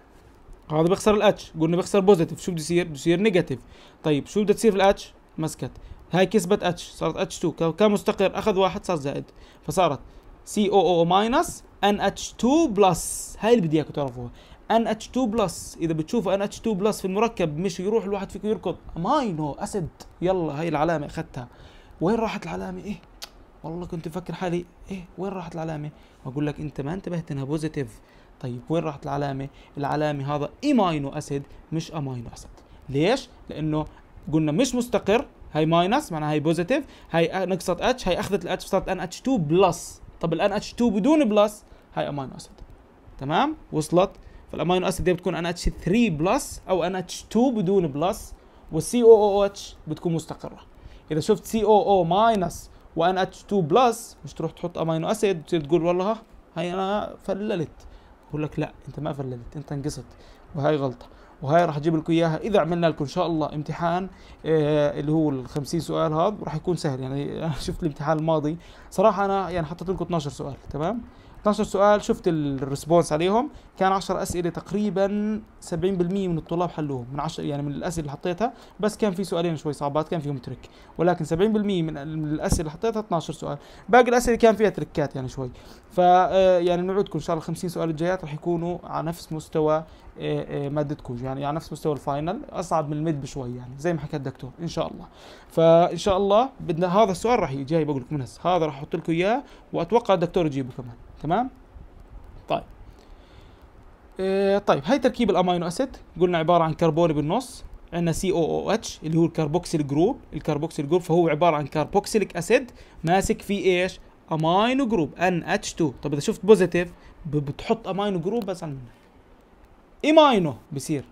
هذا بيخسر الاتش قلنا بيخسر بوزيتيف شو بده يصير بده يصير نيجاتيف طيب شو بدها تصير في الاتش مسكت هاي كسبت اتش صارت اتش 2 كان مستقر اخذ واحد صار زائد فصارت سي او او ماينس ان اتش 2 بلس هاي اللي بدي اياكم تعرفوها ان اتش 2 بلس اذا بتشوفوا ان اتش 2 بلس في المركب مش يروح الواحد فيكم يركض ماينو اسيد يلا هاي العلامه اخذتها وين راحت العلامه ايه والله كنت مفكر حالي ايه وين راحت العلامه بقول لك انت ما انتبهت انها بوزيتيف طيب وين راحت العلامه العلامه هذا ايماينو e اسيد مش امينو اسيد ليش لانه قلنا مش مستقر هي ماينس معناها هي بوزيتيف هي نقصت اتش هي اخذت الاتش صارت ان اتش 2 بلس طب الان اتش 2 بدون بلس هي امينو اسيد تمام وصلت فالامينو اسيد دي بتكون ان اتش 3 بلس او ان اتش 2 بدون بلس والسي او او اتش بتكون مستقره اذا شفت سي او او ماينس وان اتش 2 بلس مش تروح تحط امينو اسيد بتصير تقول والله هي انا فللت يقول لك لا انت ما فللت انت انقصت وهاي غلطه وهاي راح اجيب لكم اياها اذا عملنا لكم ان شاء الله امتحان آه اللي هو ال 50 سؤال هذا راح يكون سهل يعني انا شفت الامتحان الماضي صراحه انا يعني حطيت لكم 12 سؤال تمام 12 سؤال شفت الريسبونس عليهم كان 10 اسئله تقريبا 70% من الطلاب حلوهم من 10 يعني من الاسئله اللي حطيتها بس كان في سؤالين شوي صعبات كان فيهم ترك ولكن 70% من الاسئله اللي حطيتها 12 سؤال باقي الاسئله كان فيها تركات يعني شوي ف آه، يعني نعودكم ان شاء الله 50 سؤال الجايات رح يكونوا على نفس مستوى آه، آه، مادتكم يعني على نفس مستوى الفاينل اصعب من الميد بشوي يعني زي ما حكى الدكتور ان شاء الله فان شاء الله بدنا هذا السؤال راح يجي بقول لكم هذا راح احط لكم اياه واتوقع الدكتور يجيبه كمان تمام طيب آه طيب هاي تركيب الامينو اسيد قلنا عباره عن كربون بالنص عندنا سي او او اتش اللي هو الكربوكسيل جروب الكربوكسيل جروب فهو عباره عن كربوكسيليك اسيد ماسك فيه ايش امينو جروب ان اتش 2 طب اذا شفت بوزيتيف بتحط امينو جروب بس منك امينو بصير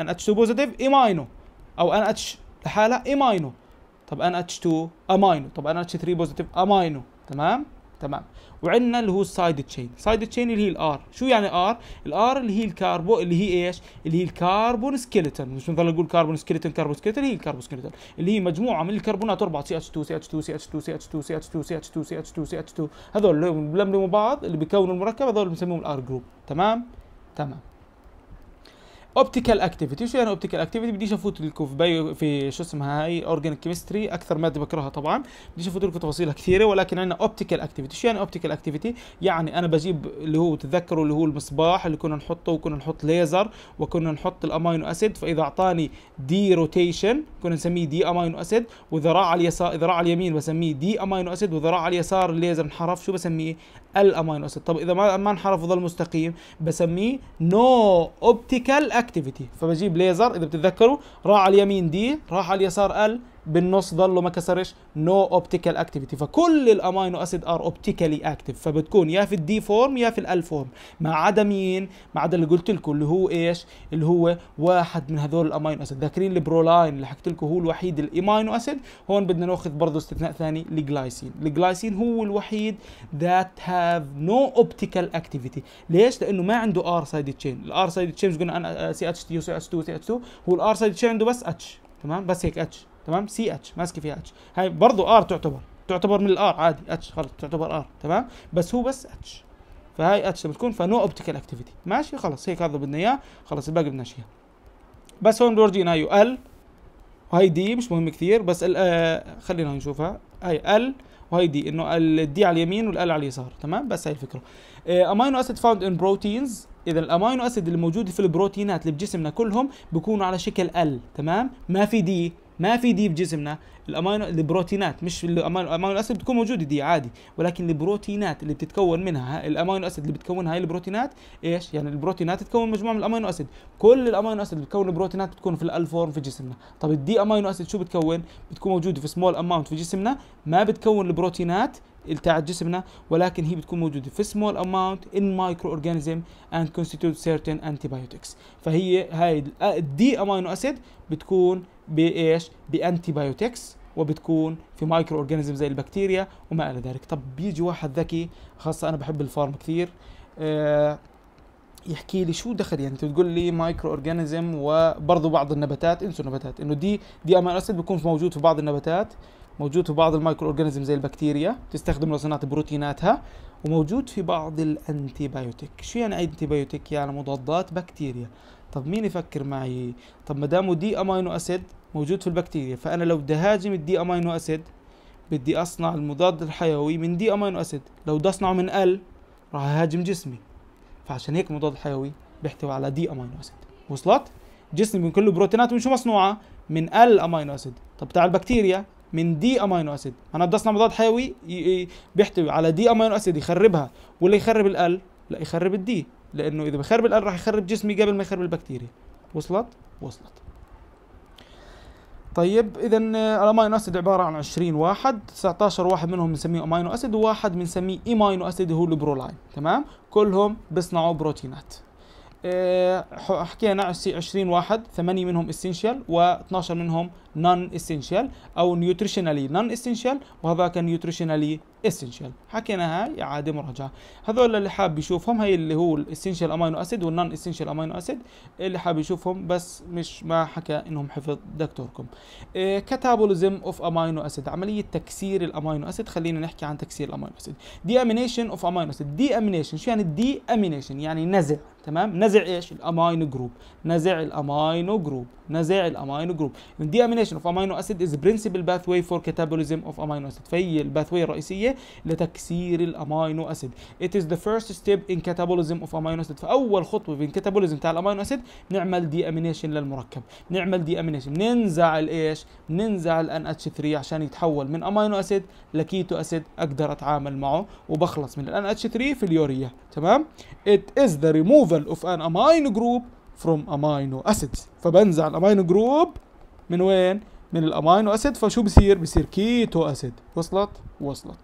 ان اتش 2 بوزيتيف امينو او ان اتش لحالها امينو طب ان اتش 2 امينو طب ان اتش 3 بوزيتيف امينو تمام تمام وعندنا اللي هو السايد تشين سايد تشين اللي هي الار شو يعني ار الار اللي هي الكاربو اللي هي ايش اللي هي الكربون سكيلتون مش نضل نقول كربون سكيلتون كربون سكيلتون هي الكربون سكيلتون اللي هي مجموعه من الكربونات اربعه سي اتش 2 سي اتش 2 سي اتش 2 سي اتش 2 سي اتش 2 سي اتش 2 سي اتش 2 سي اتش 2 هذول لما بعض اللي بيكونوا المركب هذول بنسميهم الار جروب تمام تمام اوبتيكال اكتيفيتي شو يعني اوبتيكال اكتيفيتي بديش افوت لكم في بايو في شو اسمها هاي اورجانيك كيمستري اكثر ماده بكرهها طبعا بديش افوت لكم تفاصيلها كثيره ولكن عندنا اوبتيكال اكتيفيتي شو يعني اوبتيكال اكتيفيتي يعني انا بجيب اللي هو تتذكروا اللي هو المصباح اللي كنا نحطه وكنا نحط ليزر وكنا نحط الامينو اسيد فاذا اعطاني دي روتيشن كنا نسميه دي امينو اسيد وذراع على اليسار ذراع على اليمين بسميه دي امينو اسيد وذراع على اليسار الليزر انحرف شو بسميه الامينو اسيد طب اذا ما ما انحرف وظل مستقيم بسميه نو اوبتيكال اكتيفيتي فبجيب ليزر اذا بتتذكروا راح على اليمين دي راح على اليسار ال بالنص ضله ما كسرش نو اوبتيكال اكتيفيتي فكل الامينو اسيد ار اوبتيكالي اكتيف فبتكون يا في الدي فورم يا في الال فورم ما عدا مين ما عدا اللي قلت لكم اللي هو ايش اللي هو واحد من هذول الامينو اسيد ذاكرين البرولاين اللي حكيت لكم هو الوحيد الامينو اسيد هون بدنا ناخذ برضه استثناء ثاني الجلايسين الجلايسين هو الوحيد ذات هاف نو اوبتيكال اكتيفيتي ليش لانه ما عنده ار سايد تشين الار سايد تشين قلنا سي اتش تي وسي اتش 2 سي اتش 2 هو الار سايد تشين عنده بس اتش تمام بس هيك اتش تمام سي اتش ماسك فيها اتش هاي برضه ار تعتبر تعتبر من الار عادي اتش خلص تعتبر ار تمام بس هو بس اتش فهاي اتش بتكون فنو اوبتيكال اكتيفيتي ماشي خلص هيك هذا بدنا اياه خلص الباقي بدناش اياه بس هون بورجينا يو ال وهي دي مش مهم كثير بس ال آه خلينا نشوفها هاي ال وهي دي انه الدي على اليمين والال على اليسار تمام بس هاي الفكره امينو اسيد فاوند ان بروتينز اذا الامينو اسيد اللي موجوده في البروتينات اللي بجسمنا كلهم بيكونوا على شكل ال تمام ما في دي ما في دي بجسمنا الامينو البروتينات مش الامينو اسيد بتكون موجوده دي عادي ولكن البروتينات اللي بتتكون منها الامينو اسيد اللي بتكونها هاي البروتينات ايش يعني البروتينات تتكون مجموعه من الامينو اسيد كل الامينو اسيد اللي بتكون البروتينات بتكون في فورم في جسمنا طب الدي امينو اسيد شو بتكون بتكون موجوده في سمول اماونت في جسمنا ما بتكون البروتينات بتاع جسمنا ولكن هي بتكون موجوده في سمول اماونت ان مايكرو اورجانيزم اند كونستيتيوت سيرتن انتيبايوتكس فهي هاي الدي امينو اسيد بتكون بايش بانتيبايوتكس وبتكون في مايكرو اورجانيزم زي البكتيريا وما الى ذلك طب بيجي واحد ذكي خاصه انا بحب الفارم كثير آه، يحكي لي شو دخل يعني انت بتقول لي مايكرو اورجانيزم وبرضه بعض النباتات انسوا النباتات انه دي دي امينو اسيد بيكون موجود في بعض النباتات موجود في بعض المايكرو اورجانيزم زي البكتيريا تستخدم لصناعه بروتيناتها وموجود في بعض الانتيبيوتيك شو يعني انتيبيوتيك يعني مضادات بكتيريا طب مين يفكر معي طب ما دامه دي امينو اسيد موجود في البكتيريا فانا لو بدي هاجم الدي امينو اسيد بدي اصنع المضاد الحيوي من دي امينو اسيد لو بدي اصنعه من ال راح اهاجم جسمي فعشان هيك المضاد الحيوي بيحتوي على دي امينو اسيد وصلت جسمي من كله بروتينات من شو مصنوعه من ال امينو اسيد طب تاع البكتيريا من دي امينو اسيد انا اصنع مضاد حيوي بيحتوي على دي امينو اسيد يخربها ولا يخرب الال لا يخرب الدي لانه اذا بخرب الال راح يخرب جسمي قبل ما يخرب البكتيريا وصلت وصلت طيب اذا الامينو اسيد عباره عن 20 واحد 19 واحد منهم بنسميه امينو اسيد وواحد بنسميه ايمينو اسيد هو البرولاين تمام كلهم بيصنعوا بروتينات آه، حكينا 20 واحد 8 منهم اسينشال و12 منهم نون اسينشال او نيوتريشنالي نون اسينشال وهذاك نيوتريشنالي اسينشال حكينا هاي عادي مراجعه هذول اللي حاب يشوفهم هي اللي هو الاسينشال امينو اسيد والنون اسينشال امينو اسيد اللي حاب يشوفهم بس مش ما حكى انهم حفظ دكتوركم كاتابوليزم اوف امينو اسيد عمليه تكسير الامينو اسيد خلينا نحكي عن تكسير الامينو اسيد دي امينيشن اوف امينو اسيد دي امينيشن شو يعني دي امينيشن يعني نزع تمام نزع ايش الاماين جروب نزع الامينو جروب نزع الامينو جروب الديامينيشن اوف امينو اسيد از باث واي فور كاتابوليزم اوف امينو اسيد فهي الباث واي الرئيسيه لتكسير الامينو اسيد ات از ذا فيرست ستيب ان كاتابوليزم اوف امينو اسيد فاول خطوه في الكاتابوليزم بتاع الامينو اسيد دي ديامينيشن للمركب دي ديامينيشن ننزع الايش ننزع الان اتش 3 عشان يتحول من امينو اسيد لكيتو اسيد اقدر اتعامل معه وبخلص من الان اتش 3 في اليوريا تمام ات از ذا ريموفال اوف ان امينو جروب فروم امينو اسيدز فبنزع الامينو جروب من وين؟ من الامينو اسيد فشو بصير؟ بصير كيتو اسيد وصلت؟ وصلت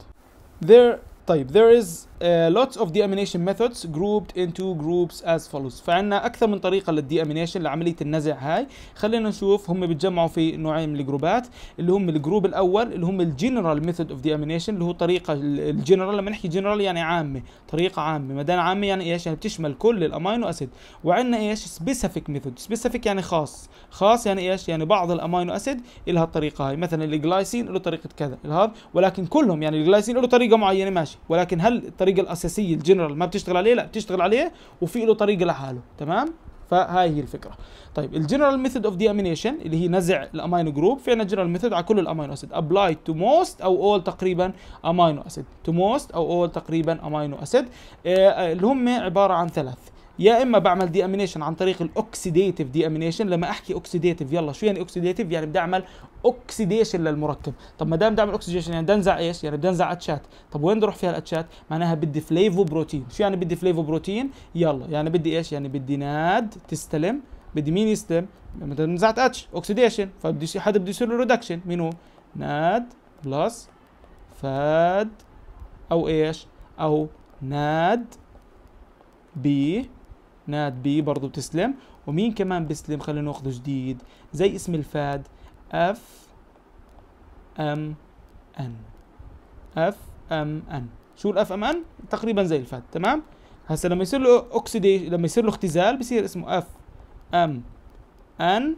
there طيب there is Uh, lots of deamination methods grouped into groups as follows فعندنا اكثر من طريقه للديامينيشن لعمليه النزع هاي خلينا نشوف هم بيتجمعوا في نوعين من الجروبات اللي هم الجروب الاول اللي هم الجنرال ميثود اوف deamination اللي هو طريقه الجنرال لما نحكي جنرال يعني عامه طريقه عامه ما دام عامه يعني ايش يعني بتشمل كل الامينو اسيد وعندنا ايش سبيسيفيك ميثود سبيسيفيك يعني خاص خاص يعني ايش يعني بعض الامينو اسيد لها الطريقه هاي مثلا الجلايسين له طريقه كذا الهاد ولكن كلهم يعني الجلايسين له طريقه معينه ماشي ولكن هل الطريقه الاساسيه الجنرال ما بتشتغل عليه لا بتشتغل عليه وفي له طريقه لحاله تمام فهاي هي الفكره طيب الجنرال ميثود اوف ديامينيشن اللي هي نزع الامينو جروب في عندنا جنرال ميثود على كل الامينو اسيد ابلاي تو موست او اول تقريبا امينو اسيد تو موست او اول تقريبا امينو اسيد آه، آه، اللي هم عباره عن ثلاث يا اما بعمل دي امينيشن عن طريق الاوكسيديتيف دي امينيشن لما احكي اوكسيديتيف يلا شو يعني اوكسيديتيف يعني بدي اعمل اوكسيديشن للمركب طب ما دام بدي اعمل اوكسيديشن يعني بدي انزع ايش يعني بدي انزع اتشات طب وين بدي اروح فيها الاتشات معناها بدي فليفو بروتين شو يعني بدي فليفو بروتين يلا يعني بدي ايش يعني بدي ناد تستلم بدي مين يستلم لما نزعت اتش اوكسيديشن فبدي حدا بده يصير له ريدكشن مين هو ناد بلس فاد او ايش او ناد بي نات بي برضه بتسلم ومين كمان بيسلم خلينا ناخذ جديد زي اسم الفاد اف ام ان اف ام ان شو الاف ام ان تقريبا زي الفاد تمام هسه لما يصير له اوكسيديشن لما يصير له اختزال بصير اسمه اف ام ان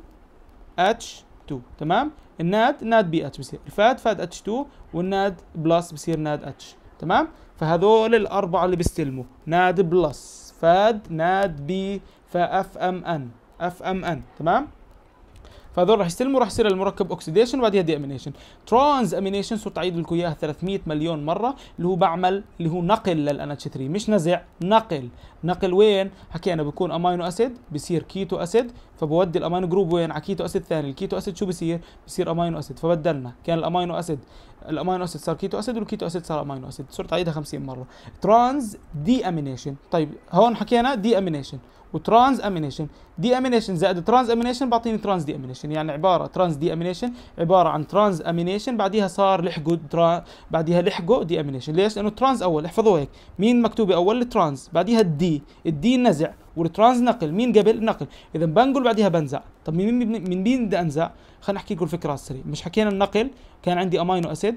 اتش 2 تمام الناد ناد بي اتش بصير الفاد فاد اتش 2 والناد بلس بصير ناد اتش تمام فهذول الاربعه اللي بيستلموا ناد بلس فاد ناد بي فاف ام ان اف ام ان تمام فهذول راح يستلموا راح يصير المركب اوكسيديشن وبعدها دي امينيشن ترانز امينيشن صرت اعيد لكم اياها 300 مليون مره اللي هو بعمل اللي هو نقل للان اتش 3 مش نزع نقل نقل وين حكينا بكون امينو اسيد بصير كيتو اسيد فبودي الامينو جروب وين على كيتو اسيد ثاني الكيتو اسيد شو بصير بصير امينو اسيد فبدلنا كان الامينو اسيد الامينو اسيد صار كيتو اسيد والكيتو اسيد صار امينو اسيد صرت اعيدها 50 مره ترانز دي امينيشن طيب هون حكينا دي امينيشن وترانز امينيشن دي امينيشن زائد ترانز امينيشن بعطيني ترانز دي امينيشن يعني عباره ترانز دي امينيشن عباره عن ترانز امينيشن بعديها صار لحقوا درا... بعديها لحقوا دي امينيشن ليش لانه ترانز اول احفظوا هيك مين مكتوبه اول الترانز بعديها الدي الدي نزع والترانز نقل مين قبل النقل اذا بنقل بعدها بنزع طب من مين من مين بدي انزع خلينا نحكي لكم الفكره على السريع مش حكينا النقل كان عندي امينو اسيد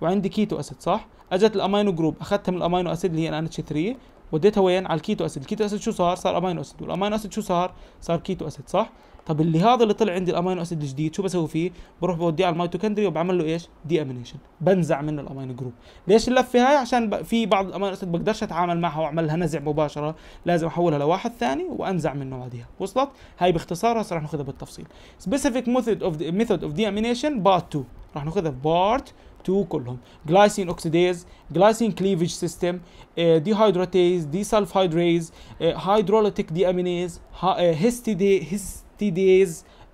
وعندي كيتو اسيد صح اجت الامينو جروب اخذتها من الامينو اسيد اللي هي الان اتش 3 وديتها وين على الكيتو اسيد الكيتو اسيد شو صار صار امينو اسيد والامينو اسيد شو صار صار كيتو اسيد صح طب اللي هذا اللي طلع عندي الامينو اسيد الجديد شو بسوي فيه بروح بوديه على الميتوكندري وبعمل له ايش دي امينيشن بنزع منه الامينو جروب ليش اللفه هاي عشان في بعض الامينو اسيد بقدرش اتعامل معها واعمل لها نزع مباشره لازم احولها لواحد ثاني وانزع منه بعديها وصلت هاي هسه رح ناخذها بالتفصيل سبيسيفيك ميثود اوف ميثود اوف دي امينيشن بارت 2 رح ناخذها بارت 2 كلهم جلايسين اوكسيديز جلايسين كليفج سيستم ديهايدراتيز دي سلف هايدريز هيدروليتيك دي امينيز هيستيدي هيستيدي تي دي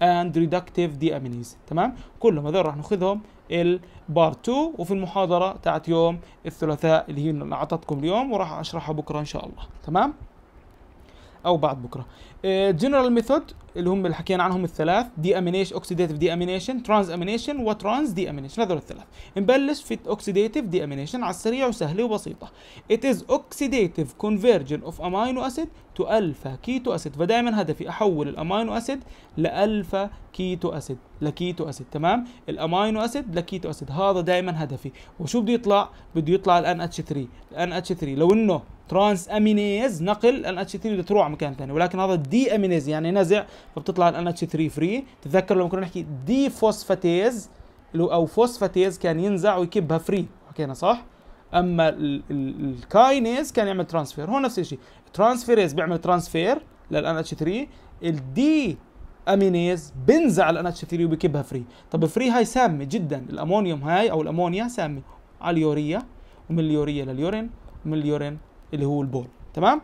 اند ريدكتيف دي امينيز تمام كلهم هذول راح ناخذهم البارت 2 وفي المحاضره تاعت يوم الثلاثاء اللي هي اللي اعطتكم اليوم وراح اشرحها بكره ان شاء الله تمام او بعد بكره جنرال آه، ميثود اللي هم اللي حكينا عنهم الثلاث دي امينيش اوكسيديتيف دي امينيشن ترانز امينيشن وترانز دي امينيشن هذول الثلاث نبلش في اوكسيديتيف دي امينيشن على السريع وسهله وبسيطه it is oxidative conversion of amino acid الفا كيتو اسيد فدايما هدفي احول الامينو اسيد لالفا كيتو اسيد لكيتو اسيد تمام الامينو اسيد لكيتو اسيد هذا دائما هدفي وشو بده يطلع بده يطلع الان اتش 3 الان اتش 3 لو انه ترانس امينيز نقل الان اتش 3 تروح مكان ثاني ولكن هذا دي امينيز يعني نزع فبتطلع الان اتش 3 فري تتذكر لما كنا نحكي دي فوسفاتيز او فوسفاتيز كان ينزع ويكبها فري حكينا صح اما الكاينيز كان يعمل ترانسفير هو نفس الشيء ترانسفيريز بيعمل ترانسفير للان اتش 3 الدي امينيز بنزع الان اتش 3 وبكبها فري طب فري هاي سامه جدا الامونيوم هاي او الامونيا سامه على اليوريا ومن اليوريا لليورين ومن اليورين اللي هو البول تمام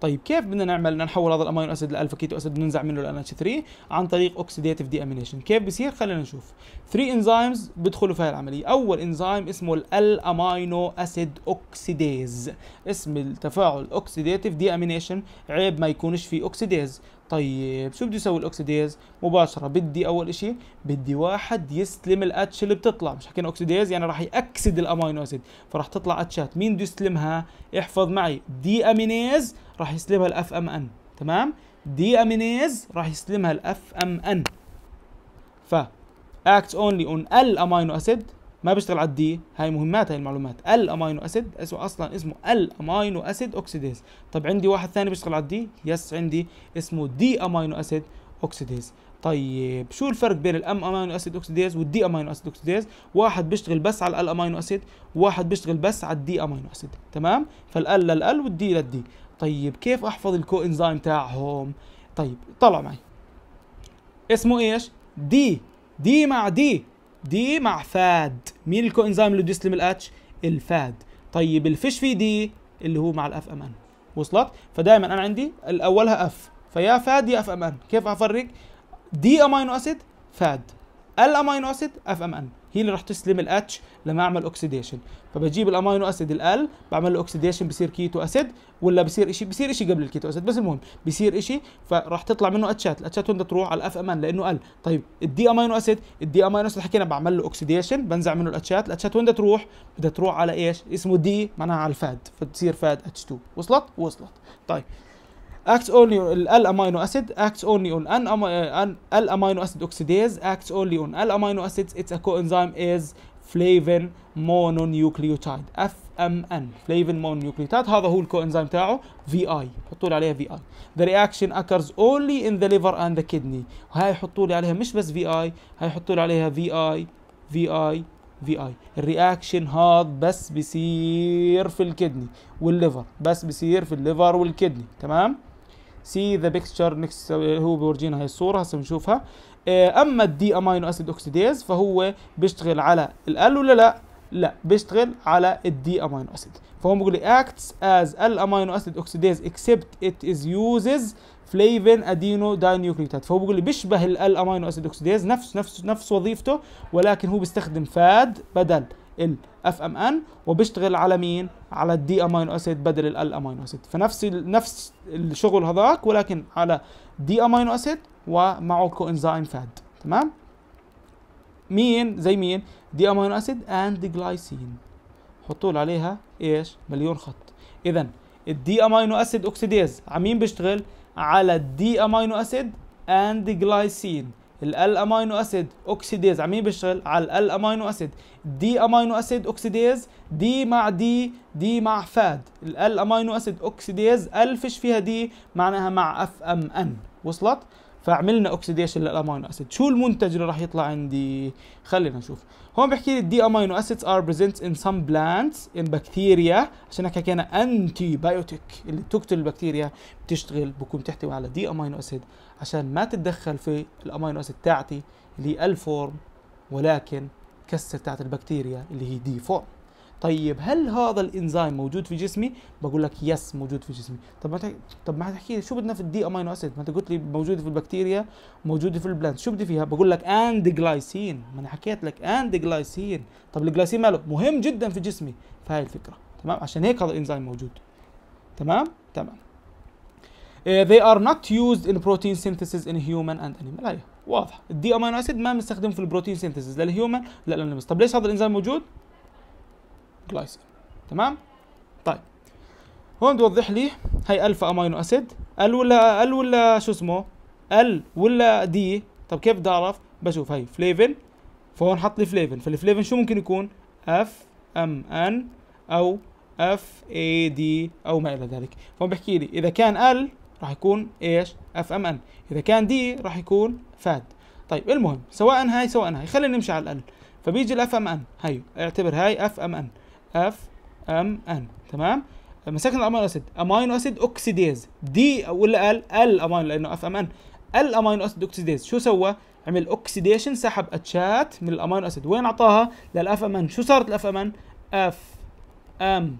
طيب كيف بدنا نعمل نحول هذا الامينو اسيد للالفا كيتو اسيد ننزع منه الان اتش 3 عن طريق اوكسيديتيف دي امينيشن كيف بصير خلينا نشوف 3 انزيمز بيدخلوا في هاي العمليه اول انزيم اسمه الامينو اسيد اوكسيديز اسم التفاعل اوكسيديتيف دي امينيشن عيب ما يكونش في اوكسيديز طيب شو بده يسوي الاوكسيديز مباشره بدي اول شيء بدي واحد يستلم الاتش اللي بتطلع مش حكينا اوكسيديز يعني راح ياكسد الامينو اسيد فراح تطلع اتشات مين بده يستلمها احفظ معي دي امينيز راح يستلمها الاف ام ان تمام دي امينيز راح يستلمها الاف ام ان ف اكت اونلي اون L amino ما بيشتغل على الدي هاي مهمات هاي المعلومات الامينو اسيد اسمه اصلا اسمه الامينو اسيد اوكسيديز طب عندي واحد ثاني بيشتغل على الدي يس عندي اسمه دي امينو اسيد اوكسيديز طيب شو الفرق بين الام امينو اسيد اوكسيديز والدي امينو اسيد اوكسيديز واحد بيشتغل بس على الامينو اسيد واحد بيشتغل بس على الدي امينو اسيد تمام فالال للال والدي للدي طيب كيف احفظ الكو انزيم تاعهم طيب طلع معي اسمه ايش دي دي مع دي دي مع فاد مين الكوانزيم اللي بيسلم الاتش الفاد طيب الفيش في دي اللي هو مع الاف ام ان وصلت فدائما انا عندي الاولها اف فيا فاد يا اف ام ان كيف افرق دي امينو اسيد فاد الامينو اسيد اف ام ان هي اللي راح تسلم الاتش لما اعمل اوكسيديشن فبجيب الامينو اسيد الال بعمل له اوكسيديشن بصير كيتو اسيد ولا بصير شيء بصير شيء قبل الكيتو اسيد بس المهم بصير شيء فراح تطلع منه اتشات الاتشات وين تروح على الاف ام ان لانه ال طيب الدي امينو اسيد الدي امينو اسيد حكينا بعمل له اوكسيديشن بنزع منه الاتشات الاتشات وين تروح بدها تروح على ايش اسمه دي معناها على الفاد فتصير فاد اتش 2 وصلت وصلت طيب acts only amino اسيد acts only on an, L amino acid oxidase acts only on amino acids its a coenzyme is flavin mononucleotide F M N فليفين mononucleotide هذا هو الكوانزيم تاعه في I حطوا لي عليها في I the reaction occurs only in the liver and the kidney هاي حطوا لي عليها مش بس في I هاي حطوا لي عليها في اي في اي في اي الرياكشن هذا بس بيصير في الكدني والليفر بس بيصير في الليفر والكدني تمام سي ذا بيكتشر نكس هو بيورجينا هي الصوره هسه بنشوفها آه، اما الدي امينو اسيد اوكسيديز فهو بيشتغل على الال ولا لا لا بيشتغل على الدي امينو اسيد فهو بيقول لي acts as الامينو اسيد اوكسيديز except it is uses فليفين ادينو داينيوكليوتات فهو بيقول لي بيشبه امينو اسيد اوكسيديز نفس نفس نفس وظيفته ولكن هو بيستخدم فاد بدل الاف ام ان وبيشتغل على مين على الدي امينو اسيد بدل ال امينو اسيد فنفس نفس الشغل هذاك ولكن على دي امينو اسيد ومعه كوانزايم فاد تمام مين زي مين دي امينو اسيد اند جلايسين حطوا عليها ايش مليون خط اذا الدي امينو اسيد اوكسيديز على مين بيشتغل على الدي امينو اسيد اند جلايسين الال امينو اسيد اوكسيديز عم بيشتغل على الال امينو اسيد دي امينو اسيد اوكسيديز دي مع دي دي مع فاد الال امينو اسيد اوكسيديز الفش فيها دي معناها مع اف ام ان وصلت فعملنا اوكسيديشن للامينو اسيد شو المنتج اللي راح يطلع عندي خلينا نشوف هون بحكي لي الدي امينو اسيدز ار بريزنت ان سم بلانتس ان بكتيريا عشان هيك حكينا انتي بايوتيك اللي بتقتل البكتيريا بتشتغل بكون تحتوي على دي امينو اسيد عشان ما تتدخل في الامينو اسيد تاعتي اللي هي الفورم ولكن كسر تاعت البكتيريا اللي هي دي فورم طيب هل هذا الانزيم موجود في جسمي؟ بقول لك يس موجود في جسمي، طب ما تحكي طب ما تحكي لي شو بدنا في الدي امينو اسيد؟ ما انت قلت لي موجوده في البكتيريا، موجوده في البلانت، شو بدي فيها؟ بقول لك اند جلايسين، ما انا حكيت لك اند جلايسين، طب الجلايسين ماله؟ مهم جدا في جسمي، فهي الفكره، تمام؟ عشان هيك هذا الانزيم موجود. تمام؟ تمام. Uh, they are not used in protein synthesis in human and animal أيوة، واضح الدي امينو اسيد ما بنستخدمه في البروتين سينثيسيس لا لا للنمس طب ليش هذا الانزيم موجود جلايسين تمام طيب هون توضح لي هي الفا امينو اسيد ال ولا ال ولا شو اسمه ال ولا دي طب كيف بدي اعرف بشوف هي فليفن فهون حط لي فليفن فالفليفن شو ممكن يكون اف ام ان او اف اي دي او ما الى ذلك فهون بحكي لي اذا كان ال راح يكون ايش اف ام ان اذا كان دي راح يكون فاد طيب المهم سواء هاي سواء هاي خلينا نمشي على ال فبيجي الاف ام ان هاي اعتبر هاي اف ام ان اف ام ان تمام مساكن الامينو اسيد امينو اسيد اوكسيديز دي ولا ال ال امينو لانه اف ام ان الامينو اسيد اوكسيديز شو سوى عمل اوكسيديشن سحب اتشات من الامينو اسيد وين اعطاها للاف ام ان شو صارت الاف ام ان اف ام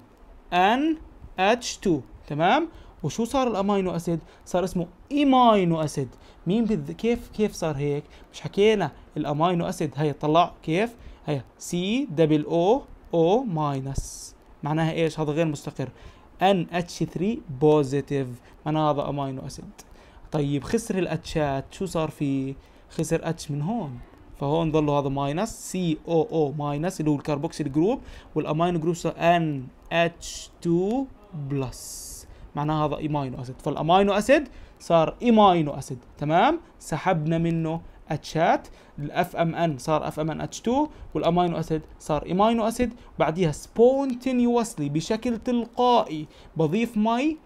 ان اتش 2 تمام وشو صار الامينو اسيد صار اسمه ايمينو اسيد مين بذ... كيف كيف صار هيك مش حكينا الامينو اسيد هي طلع كيف هي سي دبل او O minus معناها ايش هذا غير مستقر NH3 بوزيتيف معناها هذا امينو اسيد طيب خسر الاتشات شو صار فيه خسر اتش من هون فهون ضلوا هذا ماينس سي او او ماينس اللي هو الكربوكسيل جروب والامينو جروب صار ان اتش 2 بلس معناها هذا امينو اسيد فالامينو اسيد صار امينو اسيد تمام سحبنا منه اتشات الاف ام ان صار اف ام ان اتش 2 والامينو اسيد صار امينو اسيد بعديها سبونتينيوسلي بشكل تلقائي بضيف مي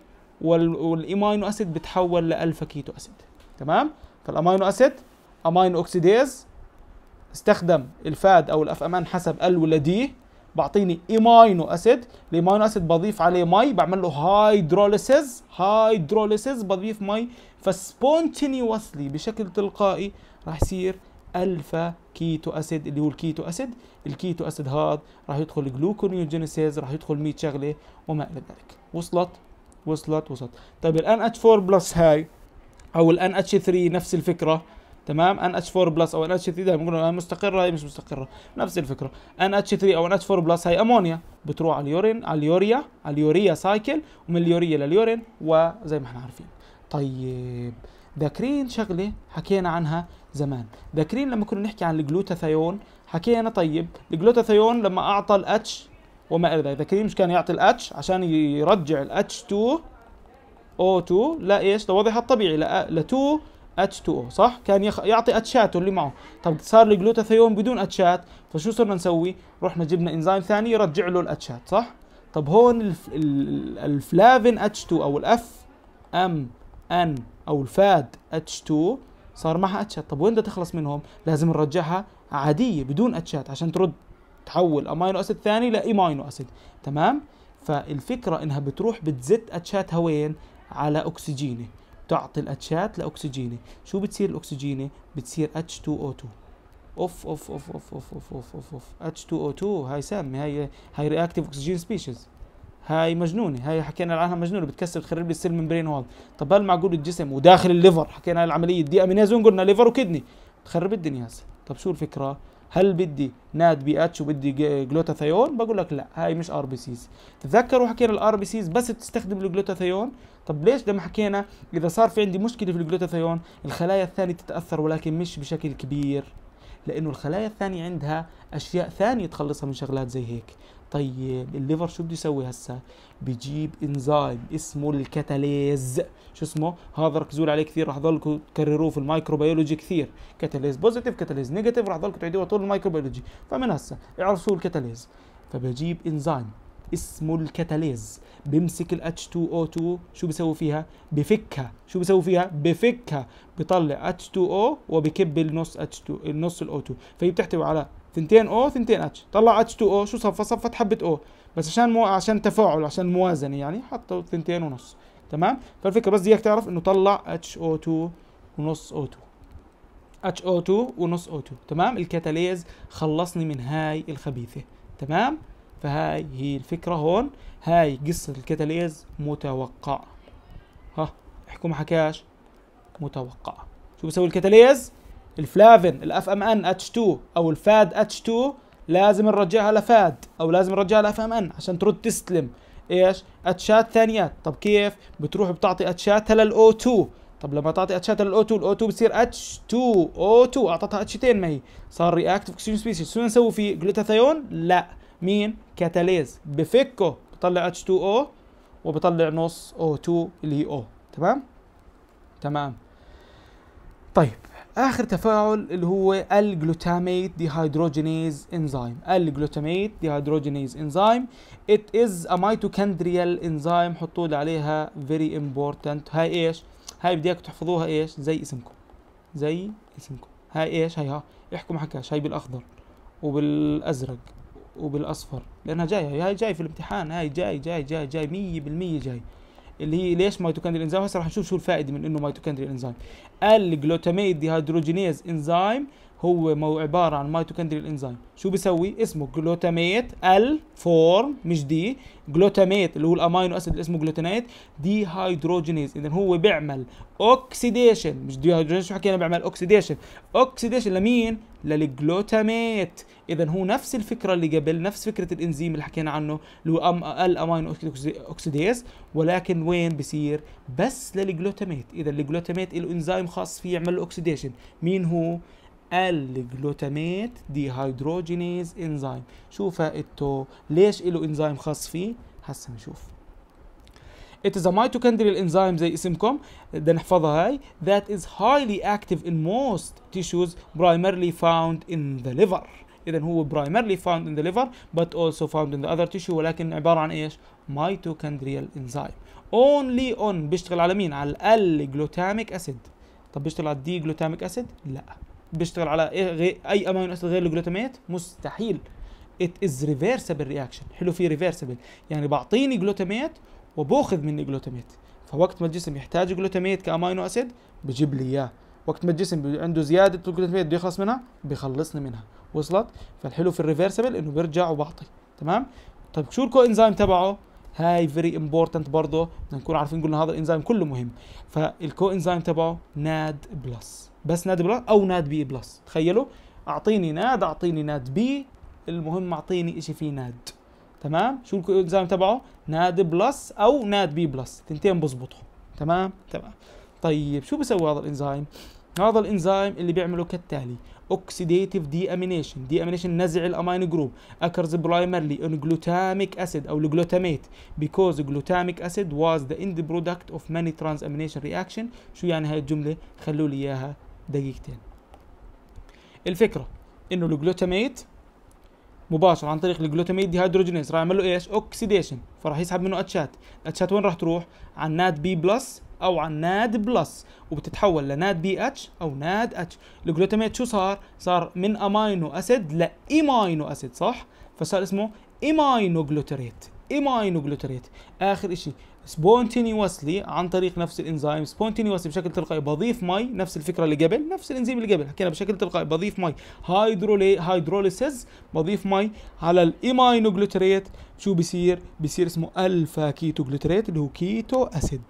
والامينو اسيد بتحول لالفا كيتو اسيد تمام فالامينو اسيد امينو اوكسيديز استخدم الفاد او الاف ام ان حسب ال ولا دي بعطيني امينو اسيد الامينو اسيد بضيف عليه مي بعمل له هايدروليسيز هايدروليسيز بضيف مي فسبونتينيوسلي بشكل تلقائي راح يصير الفا كيتو اسيد اللي هو الكيتو اسيد الكيتو اسيد هذا راح يدخل جلوكونيوجينيسيز راح يدخل 100 شغله وما الى ذلك وصلت وصلت وصلت طيب الان اتش 4 بلس هاي او الان اتش 3 نفس الفكره تمام ان اتش 4 بلس او ان اتش 3 انها مستقره هي مش مستقره نفس الفكره ان اتش 3 او ان اتش 4 بلس هي امونيا بتروح على اليورين على اليوريا على اليوريا سايكل ومن اليوريا لليورين وزي ما احنا عارفين طيب ذاكرين شغله حكينا عنها زمان ذاكرين لما كنا نحكي عن الجلوتاثيون حكينا طيب الجلوتاثيون لما اعطى الاتش وما الى ذلك ذاكرين مش كان يعطي الاتش عشان يرجع الاتش 2 او 2 لا ايش لوضعها الطبيعي ل 2 اتش 2 او صح كان يخ... يعطي اتشاته اللي معه طب صار الجلوتاثيون بدون اتشات فشو صرنا نسوي رحنا جبنا انزيم ثاني يرجع له الاتشات صح طب هون الف... الفلافين اتش 2 او الاف ام ان او الفاد اتش 2 صار معها اتشات طب وين بدها تخلص منهم لازم نرجعها عاديه بدون اتشات عشان ترد تحول امينو اسيد ثاني لايمينو اسيد تمام فالفكره انها بتروح بتزت اتشاتها وين على اكسجينه تعطي الاتشات لاكسجينه شو بتصير الاكسجينه بتصير H2O2 اوف اوف اوف اوف اوف اوف اوف اوف H2O2 هاي سامي هاي هاي رياكتيف اكسجين سبيشيز هاي مجنونه هاي حكينا عنها مجنونه بتكسر بتخرب لي السيل ممبرين هون طب هل معقول الجسم وداخل الليفر حكينا العمليه دي امينازون قلنا ليفر وكدني بتخرب الدنيا هسه طب شو الفكره هل بدي ناد بي اتش وبدي جلوتاثيون بقول لك لا هاي مش ار بي سيز تتذكروا حكينا الار بي سيز بس بتستخدم الجلوتاثيون طب ليش لما حكينا اذا صار في عندي مشكله في الجلوتاثيون الخلايا الثانيه تتاثر ولكن مش بشكل كبير لانه الخلايا الثانيه عندها اشياء ثانيه تخلصها من شغلات زي هيك طيب الليفر شو بده يسوي هسا بجيب انزيم اسمه الكتاليز شو اسمه هذا ركزوا عليه كثير راح ضلكم تكرروه في الميكروبيولوجي كثير كتاليز بوزيتيف كتاليز نيجاتيف راح ضلكم تعيدوها طول الميكروبيولوجي فمن هسا اعرفوا الكتاليز فبجيب انزيم اسمه الكتاليز بيمسك ال H2O2 شو بيسوي فيها؟ بفكها شو بيسوي فيها؟ بفكها بيطلع H2O وبكب النص H2 النص ال O2 فهي بتحتوي على ثنتين O ثنتين H طلع H2O شو صفى؟ صفت حبة O بس عشان مو عشان تفاعل عشان موازنة يعني حطوا ثنتين ونص تمام؟ فالفكرة بس بدي تعرف انه طلع HO2 ونص O2 HO2 ونص O2 تمام؟ الكتاليز خلصني من هاي الخبيثة تمام؟ فهاي هي الفكرة هون هاي قصة الكتاليز متوقعة ها احكوا ما حكاش متوقعة شو بسوي الكتاليز الفلافن الاف ام ان اتش 2 او الفاد اتش 2 لازم نرجعها لفاد او لازم نرجعها لاف ام ان عشان ترد تستلم ايش اتشات ثانيات طب كيف بتروح بتعطي اتشاتها للاو 2 طب لما تعطي اتشات للاو 2 الاو 2 بصير اتش 2 او 2 اعطتها اتشتين ما هي صار رياكتيف اكسجين سبيسيز شو نسوي فيه جلوتاثيون لا مين كاتاليز بفكه بطلع H2O وبطلع نص O2 اللي هي O تمام تمام طيب اخر تفاعل اللي هو الجلوتاميت ديهيدروجينيز انزيم الجلوتاميت ديهيدروجينيز انزيم ات از ا ميتوكوندريال انزيم حطوا لي عليها فيري امبورتنت هاي ايش هاي بدي اياكم تحفظوها ايش زي اسمكم زي اسمكم هاي ايش هاي ها احكوا ما حكاش هاي بالاخضر وبالازرق وبالاصفر لانها جايه هاي جاي في الامتحان هاي جاي جاي جاي جاي 100% جاي, جاي اللي هي ليش ميتوكندريال انزيم هسه راح نشوف شو الفائده من انه ميتوكندريال انزيم الجلوتاميت ديهيدروجينيز انزيم هو مو عباره عن ميتوكندريال انزيم شو بيسوي اسمه جلوتاميت ال فورم مش دي جلوتاميت اللي هو الامينو اسيد اللي اسمه جلوتاميت دي هيدروجينيز اذا هو بيعمل اوكسيديشن مش دي هيدروجينيز شو حكينا بيعمل اوكسيديشن اوكسيديشن لمين للجلوتاميت اذا هو نفس الفكره اللي قبل نفس فكره الانزيم اللي حكينا عنه اللي هو أم... الامينو اوكسيديز ولكن وين بصير بس للجلوتاميت اذا الجلوتاميت له انزيم خاص فيه يعمل له اوكسيديشن مين هو الجلوتاميت هيدروجينيز انزيم شو فائدته ليش له انزيم خاص فيه هسه نشوف It is a mitochondrial enzyme زي اسمكم بدنا نحفظها هاي that is highly active in most tissues primarily found in the liver إذا هو primarily found in the liver but also found in the other tissue ولكن عبارة عن إيش؟ mitochondrial enzyme only on بيشتغل على مين؟ على glutamic acid طب بيشتغل على الدي glutamic acid؟ لا بيشتغل على إيه اي امينو اسيد غير الجلوتامات مستحيل ات از ريفرسبل رياكشن حلو في ريفرسبل يعني بعطيني جلوتامات وباخذ مني جلوتامات فوقت ما الجسم يحتاج جلوتامات كامينو اسيد بجيب لي اياه وقت ما الجسم عنده زياده الجلوتامات بده يخلص منها بيخلصني منها وصلت فالحلو في الريفرسبل انه بيرجع وبعطي تمام طيب شو انزيم تبعه هاي فيري امبورتنت برضه بدنا نكون عارفين قلنا هذا الانزيم كله مهم فالكو انزيم تبعه ناد بلس بس ناد بلس او ناد بي بلس تخيلوا اعطيني ناد اعطيني ناد بي المهم اعطيني شيء فيه ناد تمام شو الالتزام تبعه ناد بلس او ناد بي بلس تنتين بزبطوا تمام تمام طيب شو بسوي هذا الانزيم هذا الانزيم اللي بيعمله كالتالي اوكسيديتيف دي امينيشن دي امينيشن نزع الامين جروب اكرز برايمرلي ان جلوتاميك اسيد او الجلوتاميت بيكوز جلوتاميك اسيد واز ذا اند برودكت اوف ماني ترانز امينيشن رياكشن شو يعني هاي الجمله خلوا لي اياها دقيقتين الفكره انه الجلوتاميت مباشر عن طريق الجلوتاميت دي هيدروجينيز راح يعمل له ايش اوكسيديشن فراح يسحب منه اتشات الاتشات وين راح تروح على الناد بي بلس او على الناد بلس وبتتحول لناد بي اتش او ناد اتش الجلوتاميت شو صار صار من امينو اسيد لايمينو اسيد صح فصار اسمه ايمينو جلوتريت ايمينو جلوتريت اخر شيء سبونتينيوسلي عن طريق نفس الانزيم سبونتينيوسلي بشكل تلقائي بضيف مي نفس الفكره اللي قبل نفس الانزيم اللي قبل حكينا بشكل تلقائي بضيف مي هايدرولي هيدروليسيز بضيف مي على الايمينوجلوتريت شو بصير؟ بصير اسمه الفا كيتو جلوتريت اللي هو كيتو اسيد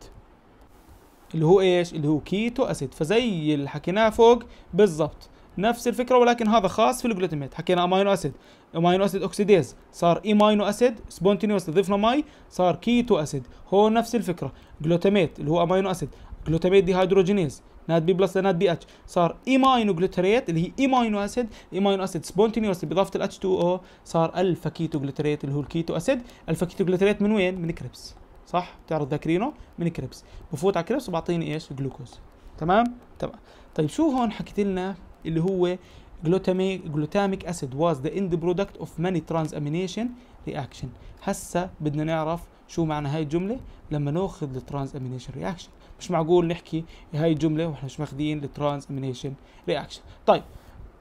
اللي هو ايش اللي هو كيتو اسيد فزي اللي حكيناه فوق بالضبط نفس الفكره ولكن هذا خاص في الجلوتاميت حكينا امينو اسيد امينو اسيد اوكسيديز صار ايمينو اسيد سبونتينيوس ضفنا مي صار كيتو اسيد هو نفس الفكره جلوتاميت اللي هو امينو اسيد جلوتاميت دي هيدروجينيز ناد بي بلس ناد بي اتش صار ايمينو جلوتريت اللي هي ايمينو اسيد ايمينو اسيد سبونتينيوس باضافه الاتش 2 او صار الفا كيتو جلوتريت اللي هو الكيتو اسيد الفا كيتو جلوتريت من وين؟ من كريبس صح؟ بتعرف ذاكرينه من كريبس بفوت على كريبس وبعطيني ايش؟ جلوكوز تمام؟ تمام طيب شو هون حكيت لنا اللي هو glutamic, اسيد acid was the end product of many transamination reaction هسه بدنا نعرف شو معنى هاي الجملة لما ناخذ الترانزامينيشن رياكشن مش معقول نحكي هاي الجملة واحنا مش ماخذين الترانزامينيشن رياكشن طيب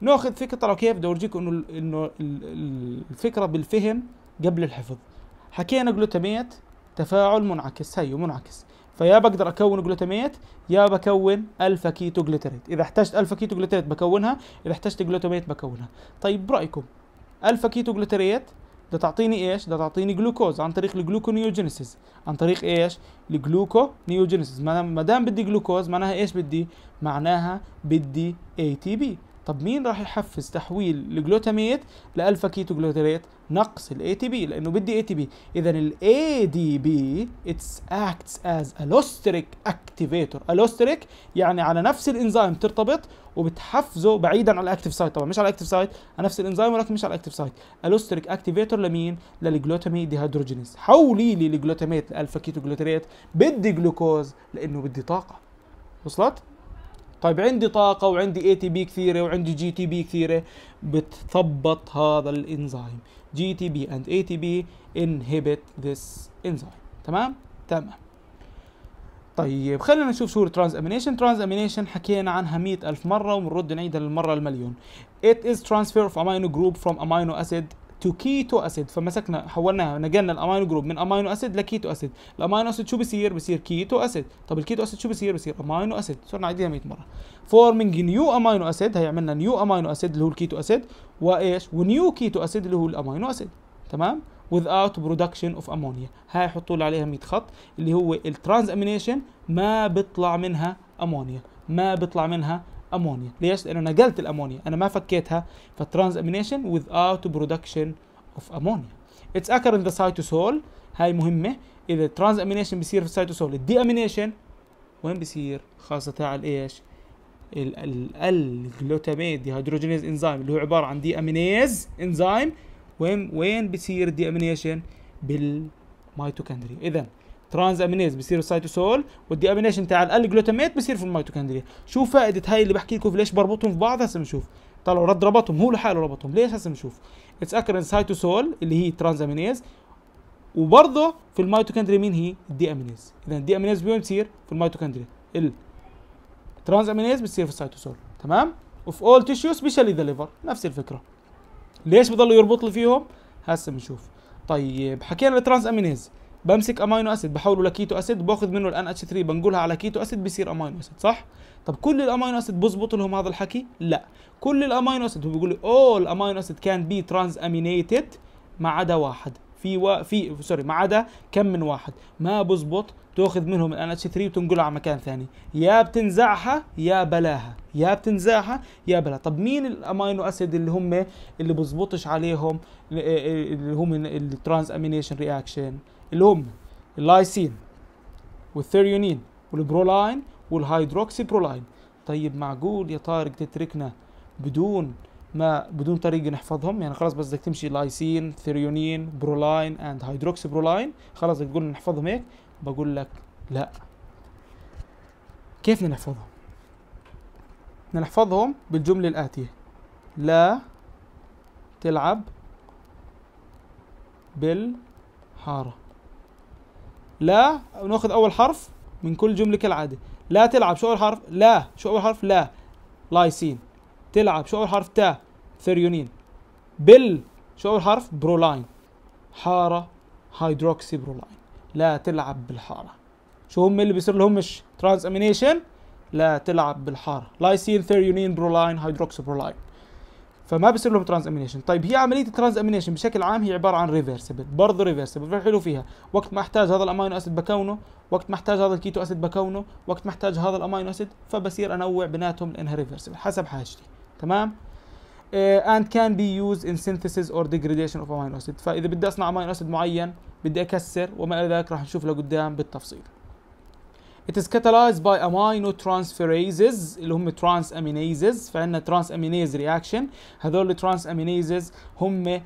ناخذ فكرة كيف بدي اورجيكم انه انه الفكرة بالفهم قبل الحفظ حكينا جلوتاميت تفاعل منعكس هيو منعكس فيا بقدر اكون جلوتاميت يا بكون الفا كيتو جلوتريت اذا احتجت الفا كيتو جلوتريت بكونها اذا احتجت جلوتاميت بكونها طيب برايكم الفا كيتو جلوتريت ده تعطيني ايش؟ ده تعطيني جلوكوز عن طريق الجلوكونيوجينيسيس عن طريق ايش؟ نيوجينيسيس ما دام بدي جلوكوز معناها ايش بدي؟ معناها بدي اي تي بي طب مين راح يحفز تحويل الجلوتاميت لالفا كيتو جلوتاميت نقص الاي تي بي لانه بدي اي تي بي اذا الاي دي بي اتس اكتس از الوستريك اكتيفيتور الوستريك يعني على نفس الانزيم ترتبط وبتحفزه بعيدا على الاكتيف سايت طبعا مش على الاكتيف سايت على نفس الانزيم ولكن مش على الاكتيف سايت الوستريك اكتيفيتور لمين للجلوتاميت ديهيدروجينيز حولي لي الجلوتاميت لالفا كيتو جلوتاميت بدي جلوكوز لانه بدي طاقه وصلت طيب عندي طاقه وعندي اي تي بي كثيره وعندي جي تي بي كثيره بتثبط هذا الانزيم جي تي بي اند اي تي بي inhibit this enzyme تمام تمام طيب خلينا نشوف شو الترانز امينيشن ترانز امينيشن حكينا عنها 100 ألف مرة وبنرد نعيدها للمرة المليون it is transfer of amino group from amino acid تو كيتو اسيد فمسكنا حولناها نقلنا الامينو جروب من امينو اسيد لكيتو اسيد الامينو اسيد شو بصير بصير كيتو اسيد طب الكيتو اسيد شو بصير بصير امينو اسيد صرنا عديها 100 مره فورمينج نيو امينو اسيد هي عملنا نيو امينو اسيد اللي هو الكيتو اسيد وايش ونيو كيتو اسيد اللي هو الامينو اسيد تمام without production of ammonia هاي حطوا لي عليها 100 خط اللي هو الترانز امينيشن ما بيطلع منها امونيا ما بيطلع منها امونيا ليش لانه نقلت الامونيا انا ما فكيتها فالترانز امينيشن without برودكشن اوف امونيا اتس اكر ان ذا سايتوسول هاي مهمه اذا الترانز امينيشن بيصير في السيتوسول الدي امينيشن وين بيصير خاصه على الايش الجلوتاميد ديهيدروجينيز انزيم اللي هو عباره عن دي امينيز انزيم وين وين بيصير دي امينيشن بالميتوكوندريا اذا ترانز امينيز بصير السيتوسول والدي امينيشن تاع الجلوتاميت بصير في الميتوكوندريا شو فائده هاي اللي بحكي لكم ليش بربطهم في بعض هسه بنشوف طلعوا رد ربطهم هو لحاله ربطهم ليش هسه بنشوف اتس اكرنس سيتوسول اللي هي ترانز امينيز وبرضه في الميتوكوندريا مين هي الدي امينيز اذا الدي امينيز وين بتصير في الميتوكوندريا ترانز امينيز بتصير في السيتوسول تمام وفي اول تيشيو سبيشالي ذا ليفر نفس الفكره ليش بضلوا يربط لي فيهم هسه بنشوف طيب حكينا الترانز امينيز بمسك امينو اسيد بحوله لكيتو اسيد باخذ منه الان اتش 3 بنقلها على كيتو اسيد بيصير امينو اسيد صح طب كل الامينو اسيد بظبط لهم هذا الحكي لا كل الامينو اسيد هو بيقول لي اول امينو اسيد كان بي ترانز امينيتد ما عدا واحد في و... في سوري ما عدا كم من واحد ما بظبط تاخذ منهم الان اتش 3 وتنقلها على مكان ثاني يا بتنزعها يا بلاها يا بتنزعها يا بلاها طب مين الامينو اسيد اللي هم اللي بظبطش عليهم اللي هم الترانز امينيشن رياكشن الأم اللايسين والثيريونين والبرولاين والهيدروكسي برولاين طيب معقول يا طارق تتركنا بدون ما بدون طريقه نحفظهم يعني خلاص بس بدك تمشي لايسين ثيريونين برولاين اند هيدروكسي برولاين خلاص بدك تقول نحفظهم هيك بقول لك لا كيف نحفظهم نحفظهم بالجمله الاتيه لا تلعب بالحاره لا ناخذ اول حرف من كل جمله كالعاده لا تلعب شو اول حرف لا شو اول حرف لا لايسين تلعب شو اول حرف تا ثريونين بل شو اول حرف برولاين حاره هيدروكسي برولاين لا تلعب بالحاره شو هم اللي بيصير لهم مش ترانس امينيشن لا تلعب بالحاره لايسين ثريونين برولاين هيدروكسي برولاين فما بيصير لهم ترانز امينيشن طيب هي عمليه الترانز امينيشن بشكل عام هي عباره عن ريفرسبل برضه ريفرسبل الحلو فيها وقت ما احتاج هذا الامينو اسيد بكونه وقت ما احتاج هذا الكيتو اسيد بكونه وقت ما احتاج هذا الامينو اسيد فبصير انوع بيناتهم لانها ريفرسبل حسب حاجتي تمام اند كان بي يوز ان سينثيسيس اور ديجريديشن اوف امينو اسيد فاذا بدي اصنع امينو اسيد معين بدي اكسر وما الى ذلك راح نشوف لقدام بالتفصيل It is catalyzed by amino transferases اللي هم trans aminases فعندنا trans aminase reaction هذول trans aminases هم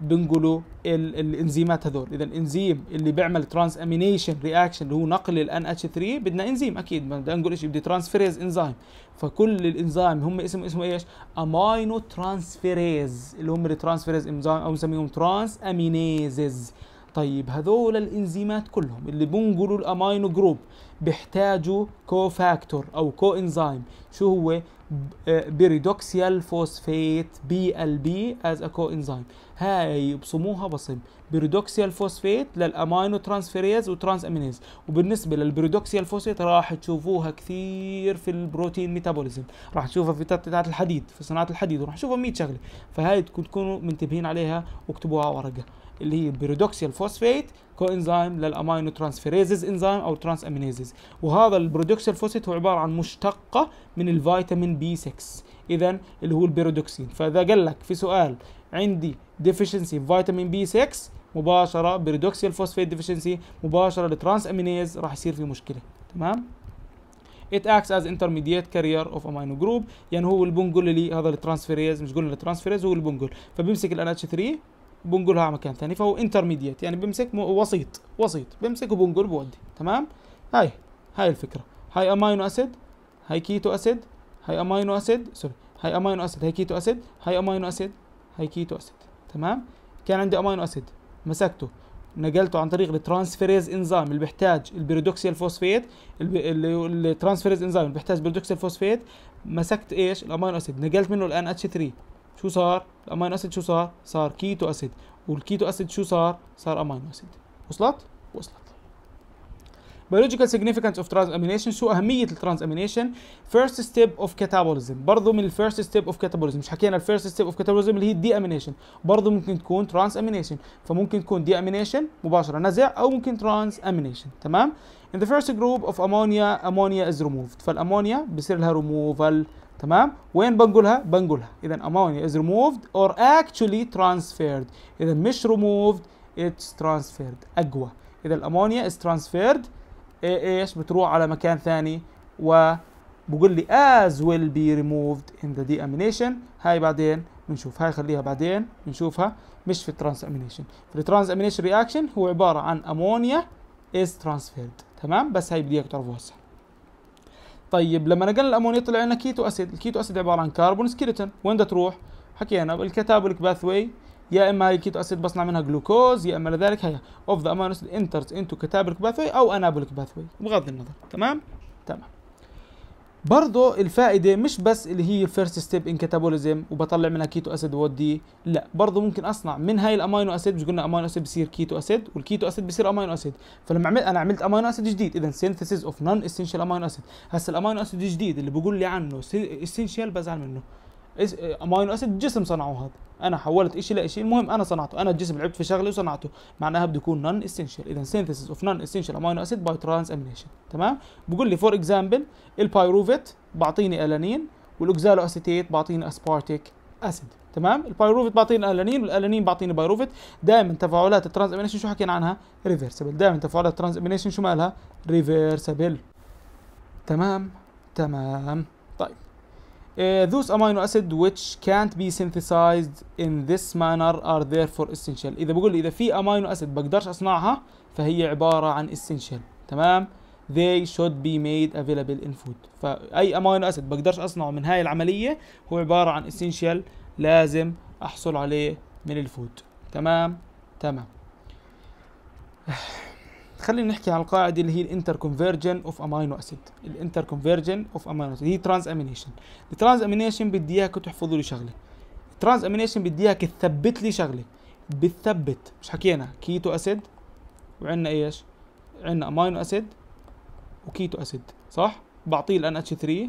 بنقولوا ال الانزيمات هذول اذا الانزيم اللي بيعمل ترانس امينيشن رياكشن اللي هو نقل ال nh 3 بدنا انزيم اكيد بدنا نقول ايش بدي ترانسفيريز انزيم فكل الانزيم هم اسمه اسمه ايش امينو ترانسفيريز اللي هم الترانسفيريز انزيم او نسميهم ترانس امينيزز طيب هذول الانزيمات كلهم اللي بنقلوا الامينو جروب بيحتاجوا كوفاكتور او كو انزيم شو هو آه، بيريدوكسيال فوسفيت بي ال بي از ا كو انزيم هاي بصموها بصم بيريدوكسيال فوسفيت للامينو ترانسفيريز وترانس امينيز وبالنسبه للبيريدوكسيال فوسفيت راح تشوفوها كثير في البروتين ميتابوليزم راح تشوفها في تقطيعات الحديد في صناعه الحديد وراح تشوفها 100 شغله فهاي تكونوا منتبهين عليها واكتبوها على ورقه اللي هي البيرودوكسيال فوسفيت كوانزيم للامينو ترانسفيريزز انزيم او ترانس امينيزز وهذا البيرودوكسيال فوسفيت هو عباره عن مشتقه من الفيتامين بي 6 اذا اللي هو البيرودوكسين فاذا قال لك في سؤال عندي ديفيشنسي فيتامين بي 6 مباشره بيرودوكسيال فوسفيت ديفيشنسي مباشره لترانس امينيز راح يصير في مشكله تمام it acts as intermediate carrier of amino group يعني هو اللي هذا الترانسفيريز مش قلنا الترانسفيريز هو البنقل فبمسك فبيمسك ال NH3 بنقلها على مكان ثاني فهو انترميديت يعني بمسك وسيط وسيط بمسك وبنقل بودي تمام هاي هاي الفكره هاي امينو اسيد هاي كيتو اسيد هاي امينو اسيد سوري هاي امينو اسيد هاي كيتو اسيد هاي امينو اسيد هاي كيتو اسيد تمام كان عندي امينو اسيد مسكته نقلته عن طريق الترانسفيريز انزيم اللي بيحتاج البيريدوكسيال فوسفيت الترانسفيريز انزيم اللي بيحتاج بيريدوكسيال فوسفيت مسكت ايش الامينو اسيد نقلت منه الان اتش 3 شو صار الامينو اسيد شو صار صار كيتو اسيد والكيتو اسيد شو صار صار امينو اسيد وصلت وصلت biological significance of transamination شو اهميه الترانسامينيشن first step of catabolism برضه من first step of catabolism مش حكينا first step of catabolism اللي هي deamination امينيشن برضه ممكن تكون transamination فممكن تكون deamination امينيشن مباشره نزع او ممكن transamination تمام in the first group of ammonia ammonia is removed فالامونيا بصير لها removal تمام وين بنقولها بنقولها اذا ammonia از ريموفد اور اكشولي ترانسفيرد اذا مش ريموفد اتس ترانسفيرد اقوى اذا الامونيا از ترانسفيرد ايش بتروح على مكان ثاني و بقول لي as will be removed in the deamination هاي بعدين بنشوف هاي خليها بعدين بنشوفها مش في الترانسامينيشن في الترانسامينيشن رياكشن هو عباره عن امونيا از ترانسفيرد تمام بس هاي بدي اياكم تعرفوها هسه طيب لما نقلنا الامونيا طلع لنا كيتو اسيد الكيتو اسيد عباره عن كربون سكيلتون، وين بدها تروح حكينا بالكاتابوليك باث واي يا اما هاي الكيتو اسيد بصنع منها جلوكوز يا اما لذلك هي اوف ذا امونيا انترز انتو كاتابوليك باث واي او انابوليك باث واي بغض النظر تمام تمام برضه الفائدة مش بس اللي هي فيرست ستيب ان كاتابوليزم وبطلع منها كيتو اسيد ودي لا برضه ممكن اصنع من هاي الامينو اسيد مش قلنا امينو اسيد بصير كيتو اسيد والكيتو اسيد بصير امينو اسيد فلما عملت انا عملت امينو اسيد جديد اذا سينثيسيس اوف نون اسينشال امينو اسيد هسا الامينو اسيد الجديد اللي بقول لي عنه اسينشال بزعل منه امينو اسيد الجسم صنعه هذا انا حولت شيء لشيء المهم انا صنعته انا الجسم لعبت في شغله وصنعته معناها بده يكون نون اسينشال اذا سينثيسيس اوف نون اسينشال امينو اسيد باي امينيشن تمام بقول لي فور اكزامبل البايروفيت بعطيني الانين والاوكزالو اسيتيت بعطيني اسبارتيك اسيد تمام البايروفيت بعطيني الانين والالانين بعطيني بايروفيت دائما تفاعلات الترانس امينيشن شو حكينا عنها ريفرسبل دائما تفاعلات الترانس امينيشن شو مالها ريفرسبل تمام تمام Uh, those amino acid which can't be synthesized in this manner are therefore essential اذا بقول لي اذا في امينو اسيد بقدرش اصنعها فهي عباره عن essential تمام they should be made available in food فاي امينو اسيد بقدرش اصنعه من هاي العمليه هو عباره عن essential لازم احصل عليه من الفود تمام تمام خلينا نحكي عن القاعده اللي هي الانتر كونفيرجن اوف امينو اسيد الانتر كونفيرجن اوف امينو اسيد هي ترانز امينيشن الترانز امينيشن بدي اياك تحفظوا لي شغله الترانز امينيشن بدي اياك تثبت لي شغله بتثبت مش حكينا كيتو اسيد وعندنا ايش عندنا امينو اسيد وكيتو اسيد صح بعطيه الان اتش 3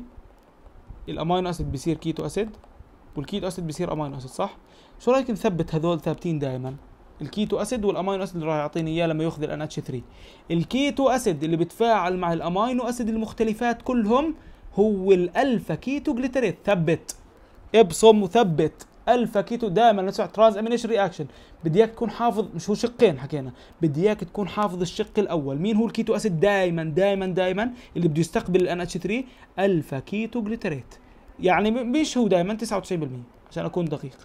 الامينو اسيد بصير كيتو اسيد والكيتو اسيد بصير امينو اسيد صح شو رايك نثبت هذول ثابتين دائما الكيتو اسيد والامينو اسيد اللي راح يعطيني اياه لما ياخذ ال اتش 3 الكيتو اسيد اللي بتفاعل مع الامينو اسيد المختلفات كلهم هو الالفا كيتو جليتريت ثبت ابصم وثبت الفا كيتو دائما نسمع ترانز امينيشن رياكشن بدي اياك تكون حافظ مش هو شقين حكينا بدي اياك تكون حافظ الشق الاول مين هو الكيتو اسيد دائما دائما دائما اللي بده يستقبل ال اتش 3 الفا كيتو جليتريت يعني مش هو دائما 99% عشان اكون دقيق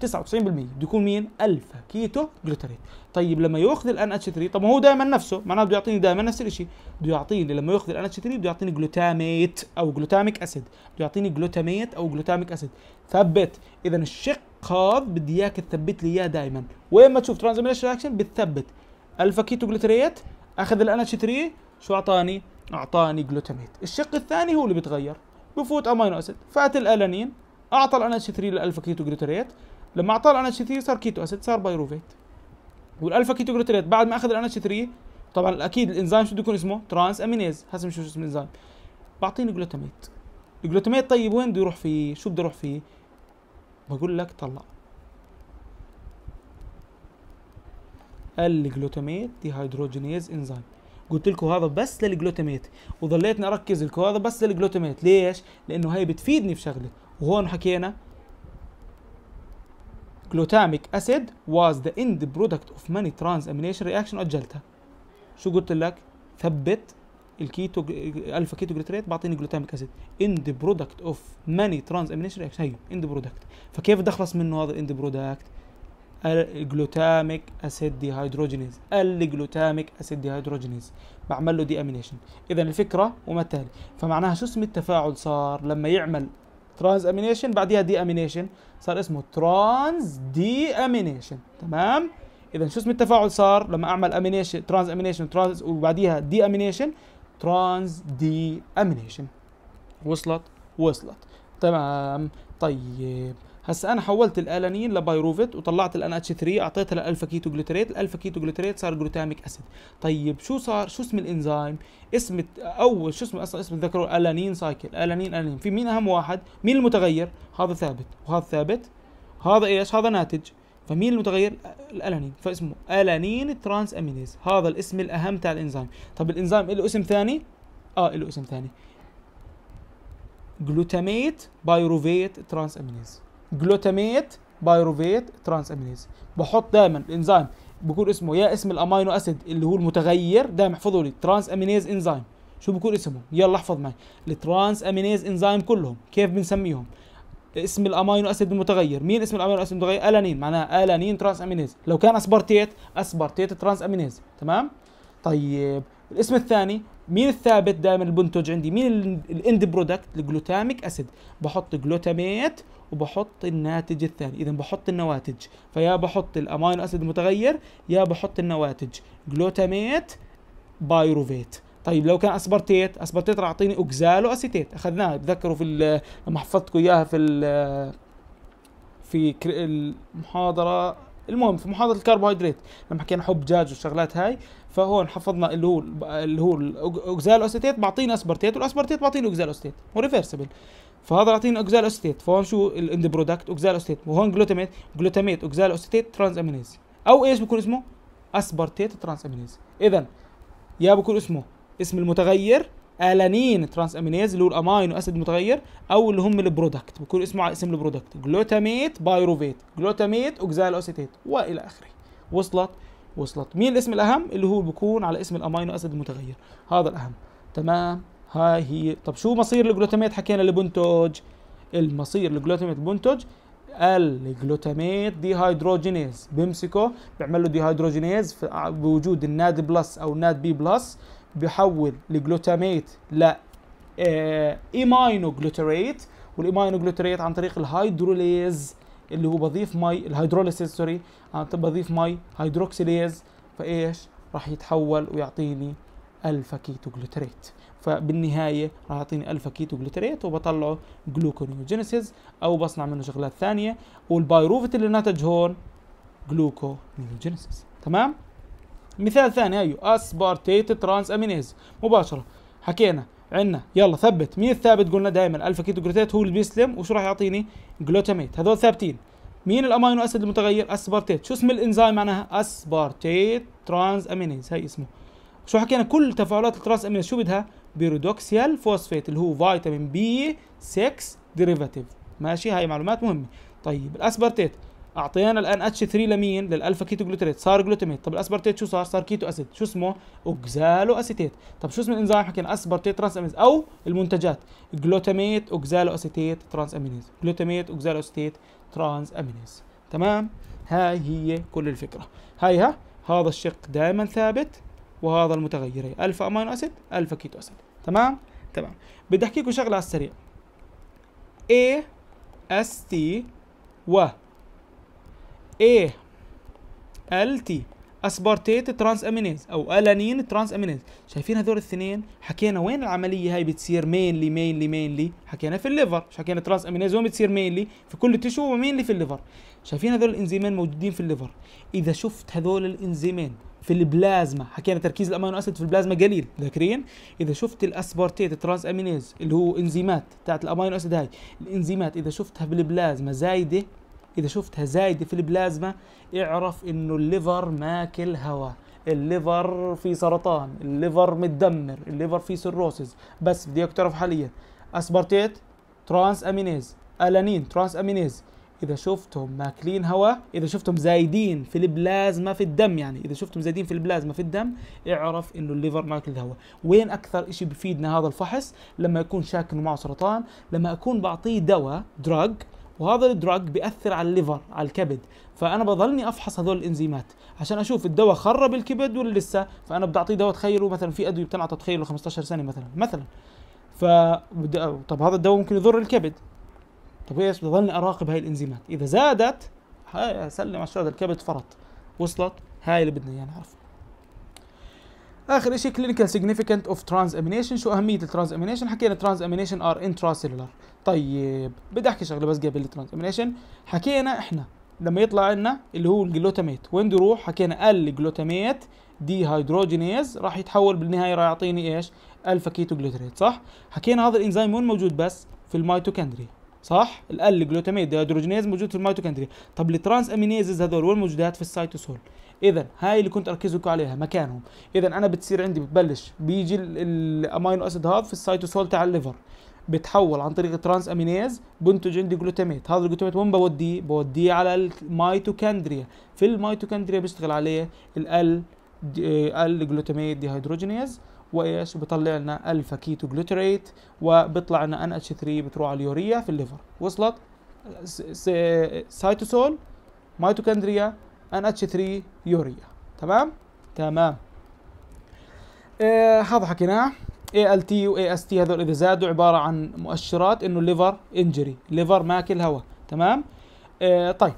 99% بيكون مين؟ الفا كيتو جلوتاريت طيب لما ياخذ الان اتش 3 طب ما هو دائما نفسه معناته بده يعطيني دائما نفس الشيء بده يعطيني لما ياخذ الان اتش 3 بده يعطيني جلوتاميت او جلوتاميك اسيد بده يعطيني جلوتاميت او جلوتاميك اسيد ثبت اذا الشق هذا بدي اياك تثبت لي اياه دائما وين ما تشوف ترانزميشن اكشن بتثبت الفا كيتو جلوتاريت اخذ الان اتش 3 شو اعطاني؟ اعطاني جلوتاميت الشق الثاني هو اللي بيتغير بفوت امينو اسيد فات الالانين اعطى الان اتش 3 للالفا كيتو جلوتاريت لما اعطاه الان اتش 3 صار كيتو اسيد صار بايروفيت والالفا كيتو جلوتريت بعد ما اخذ الان اتش 3 طبعا اكيد الانزيم شو بده يكون اسمه ترانس امينيز هسه مش شو اسم الانزيم بعطيني جلوتاميت الجلوتاميت طيب وين بده يروح فيه شو بده يروح فيه بقول لك طلع الجلوتاميت هيدروجينيز انزيم قلت لكم هذا بس للجلوتاميت وظليتني اركز لكم هذا بس للجلوتاميت ليش لانه هي بتفيدني بشغله وهون حكينا glutamic acid was the end product of many transamination reaction أجلتها شو قلت لك ثبت الكيتو الفا كيتو جليتريت بعطيني جلوتاميك اسيد اند برودكت اوف ماني ترانز امينيشن رياكشن هيو اند برودكت فكيف بدي اخلص منه هذا الاند برودكت الجلوتاميك اسيد هيدروجينيز الجلوتاميك اسيد هيدروجينيز بعمل له دي امينيشن اذا الفكره ومثال فمعناها شو اسم التفاعل صار لما يعمل ترانز امينيشن بعديها دي امينيشن صار اسمه ترانز دي امينيشن تمام اذا شو اسم التفاعل صار لما اعمل امينيشن ترانز امينيشن ترانز وبعديها دي امينيشن ترانز دي امينيشن وصلت وصلت تمام طيب هسا انا حولت الالانين لبايروفيت وطلعت الان اتش 3 اعطيتها للالفا كيتو جلوتريت الالفا كيتو جلوتريت صار جلوتاميك اسيد طيب شو صار شو اسم الانزيم اسم اول شو اسمه اصلا اسم تذكروا الالانين سايكل الالانين الانين في مين اهم واحد مين المتغير هذا ثابت وهذا ثابت هذا ايش هذا ناتج فمين المتغير الالانين فاسمه الانين ترانس امينيز هذا الاسم الاهم تاع الانزيم طب الانزيم له اسم ثاني اه له اسم ثاني جلوتاميت بايروفيت ترانس امينيز جلوتاميت بايروفيت ترانس امينيز بحط دايما الانزيم بيكون اسمه يا اسم الامينو اسيد اللي هو المتغير دايما احفظوا لي ترانس امينيز انزيم شو بيكون اسمه يلا احفظ معي الترانس امينيز انزيم كلهم كيف بنسميهم اسم الامينو اسيد المتغير مين اسم الامينو اسيد المتغير الانين معناها الانين ترانس امينيز لو كان اسبارتيت اسبارتيت ترانس امينيز تمام طيب الاسم الثاني مين الثابت دائما اللي بنتج عندي مين الاند برودكت الجلوتاميك اسيد بحط جلوتاميت وبحط الناتج الثاني اذا بحط النواتج فيا بحط الامينو اسيد المتغير يا بحط النواتج جلوتاميت بايروفيت طيب لو كان اسبرتيت اسبرتيت راح اعطيني اوكزالو اسيتيت اخذناها تذكروا في لما حفظتكم اياها في في المحاضره المهم في محاضره الكربوهيدرات لما حكينا حب دجاج والشغلات هاي فهون حفظنا اللي هو اللي هو الاوكزال اوستيت بعطينا اسبرتيت والاسبرتيت بعطينا اوكزال اوستيت وريفرسبل فهذا بيعطينا اوكزال اوستيت فهون شو الاند برودكت اوكزال اوستيت وهون جلوتاميت جلوتاميت اوكزال اوستيت ترانز امينيز او ايش بكون اسمه اسبرتيت ترانس امينيز اذا يا بكون اسمه اسم المتغير الانين ترانس امينيز اللي هو الامينو اسيد متغير او اللي هم البرودكت بيكون اسمه على اسم البرودكت جلوتاميت بايروفيت جلوتاميت اوكزال اوسيتيت والى اخره وصلت وصلت مين الاسم الاهم اللي هو بيكون على اسم الامينو اسيد المتغير هذا الاهم تمام هاي هي طب شو مصير الجلوتاميت حكينا اللي بنتج المصير الجلوتاميت بنتج الجلوتاميت هيدروجينيز بيمسكه بيعمل له هيدروجينيز بوجود الناد بلس او الناد بي بلس بيحول لجلوتاميت ل آه، ايماينوجلوتريت والايماينوجلوتريت عن طريق الهيدروليز اللي هو بضيف مي الهيدروليسيس سوري بضيف مي هيدروكسيليز فايش راح يتحول ويعطيني الفا كيتو فبالنهايه راح يعطيني الفا كيتو جلوتريت وبطلعه جلوكونيوجينيسيس او بصنع منه شغلات ثانيه والبايروفيت اللي نتج هون جلوكونيوجينيسيس تمام مثال ثاني ايوه اسبارتيت ترانس امينيز مباشره حكينا عندنا يلا ثبت مين الثابت قلنا دائما الفا كيتو جلوتات هو اللي بيسلم وشو راح يعطيني جلوتاميت هذول ثابتين مين الامينو اسيد المتغير اسبارتيت شو اسم الانزيم معناها اسبارتيت ترانس امينيز هي اسمه شو حكينا كل تفاعلات الترانس امينيز شو بدها بيرودوكسيال فوسفيت اللي هو فيتامين بي 6 ديريفاتيف ماشي هاي معلومات مهمه طيب الاسبارتيت اعطينا الان اتش 3 لمين للالفا كيتو جلوتريت صار جلوتاميت طب الاسبرتيت شو صار صار كيتو اسيد شو اسمه اوكزالو اسيتيت طب شو اسم الانزيم حكينا اسبرتيت ترانس امينيز او المنتجات جلوتاميت اوكزالو اسيتيت ترانس امينيز جلوتاميت اوكزالو اسيتيت ترانس امينيز تمام هاي هي كل الفكره هاي ها هذا الشق دائما ثابت وهذا المتغير الفا امينو اسيد الفا كيتو اسيد تمام تمام بدي احكي لكم شغله على السريع اي اس تي و ايه ال تي اسبارتيت ترانس امينيز او الانين ترانس امينيز شايفين هذول الاثنين حكينا وين العمليه هاي بتصير مينلي مينلي مينلي حكينا في الليفر مش حكينا ترانس امينيز وين بتصير مينلي في كل تيشو ومينلي في الليفر شايفين هذول الانزيمين موجودين في الليفر اذا شفت هذول الانزيمين في البلازما حكينا تركيز الامينو اسيد في البلازما قليل ذاكرين اذا شفت الاسبارتيت ترانس امينيز اللي هو انزيمات بتاعت الامينو اسيد هاي الانزيمات اذا شفتها بالبلازما زايده اذا شفتها زايده في البلازما اعرف انه الليفر ماكل هواء الليفر في سرطان الليفر متدمر الليفر في سيروسز بس بدي اياك تعرف حاليا اسبرتيت ترانس امينيز الانين ترانس امينيز اذا شفتهم ماكلين هواء اذا شفتهم زايدين في البلازما في الدم يعني اذا شفتهم زايدين في البلازما في الدم اعرف انه الليفر ماكل هواء وين اكثر شيء بفيدنا هذا الفحص لما يكون شاك انه معه سرطان لما اكون بعطيه دواء دراج وهذا الدراج بيأثر على الليفر على الكبد فأنا بضلني أفحص هذول الإنزيمات عشان أشوف الدواء خرب الكبد ولا لسه فأنا بدي أعطيه دواء تخيله مثلا في أدوية بتنعطى تخيله 15 سنة مثلا مثلا ف طب هذا الدواء ممكن يضر الكبد طب ايش بضلني اراقب هاي الانزيمات اذا زادت هاي سلم على الكبد فرط وصلت هاي اللي بدنا اياها نعرفه اخر شيء كلينيكال clinical اوف ترانس امينيشن شو اهميه امينيشن حكينا امينيشن ار سيلولار طيب بدي احكي شغله بس قبل امينيشن حكينا احنا لما يطلع لنا اللي هو الجلوتاميت وين بده يروح حكينا الجلوتاميت دي هيدروجينيز راح يتحول بالنهايه راح يعطيني ايش الفا كيتو جلوتريت صح حكينا هذا الانزيم وين موجود بس في الميتوكوندريا صح الال جلوتاميت ديهيدروجينيز موجود في الميتوكوندريا طب الترانس امينيزز هذول وين موجودات في السيتوسول اذا هاي اللي كنت اركز لكم عليها مكانهم اذا انا بتصير عندي بتبلش بيجي الامينو اسيد هذا في السيتوسول تاع الليفر بتحول عن طريق الترانس امينيز بنتج عندي جلوتاميت هذا الجلوتاميت وين بوديه بوديه على الميتوكندريا في الميتوكندريا بيشتغل عليه ال ال دي ديهيدروجينيز وايش بيطلع لنا الفا كيتو جلوتريت وبيطلع لنا ان اتش 3 بتروح على اليوريا في الليفر وصلت سيتوسول ميتوكوندريا ان اتش 3 يوريا تمام تمام آه هذا حكيناه اي ال تي واي اس تي هذول اذا زادوا عباره عن مؤشرات انه ليفر انجري ليفر ماكل هواء تمام آه طيب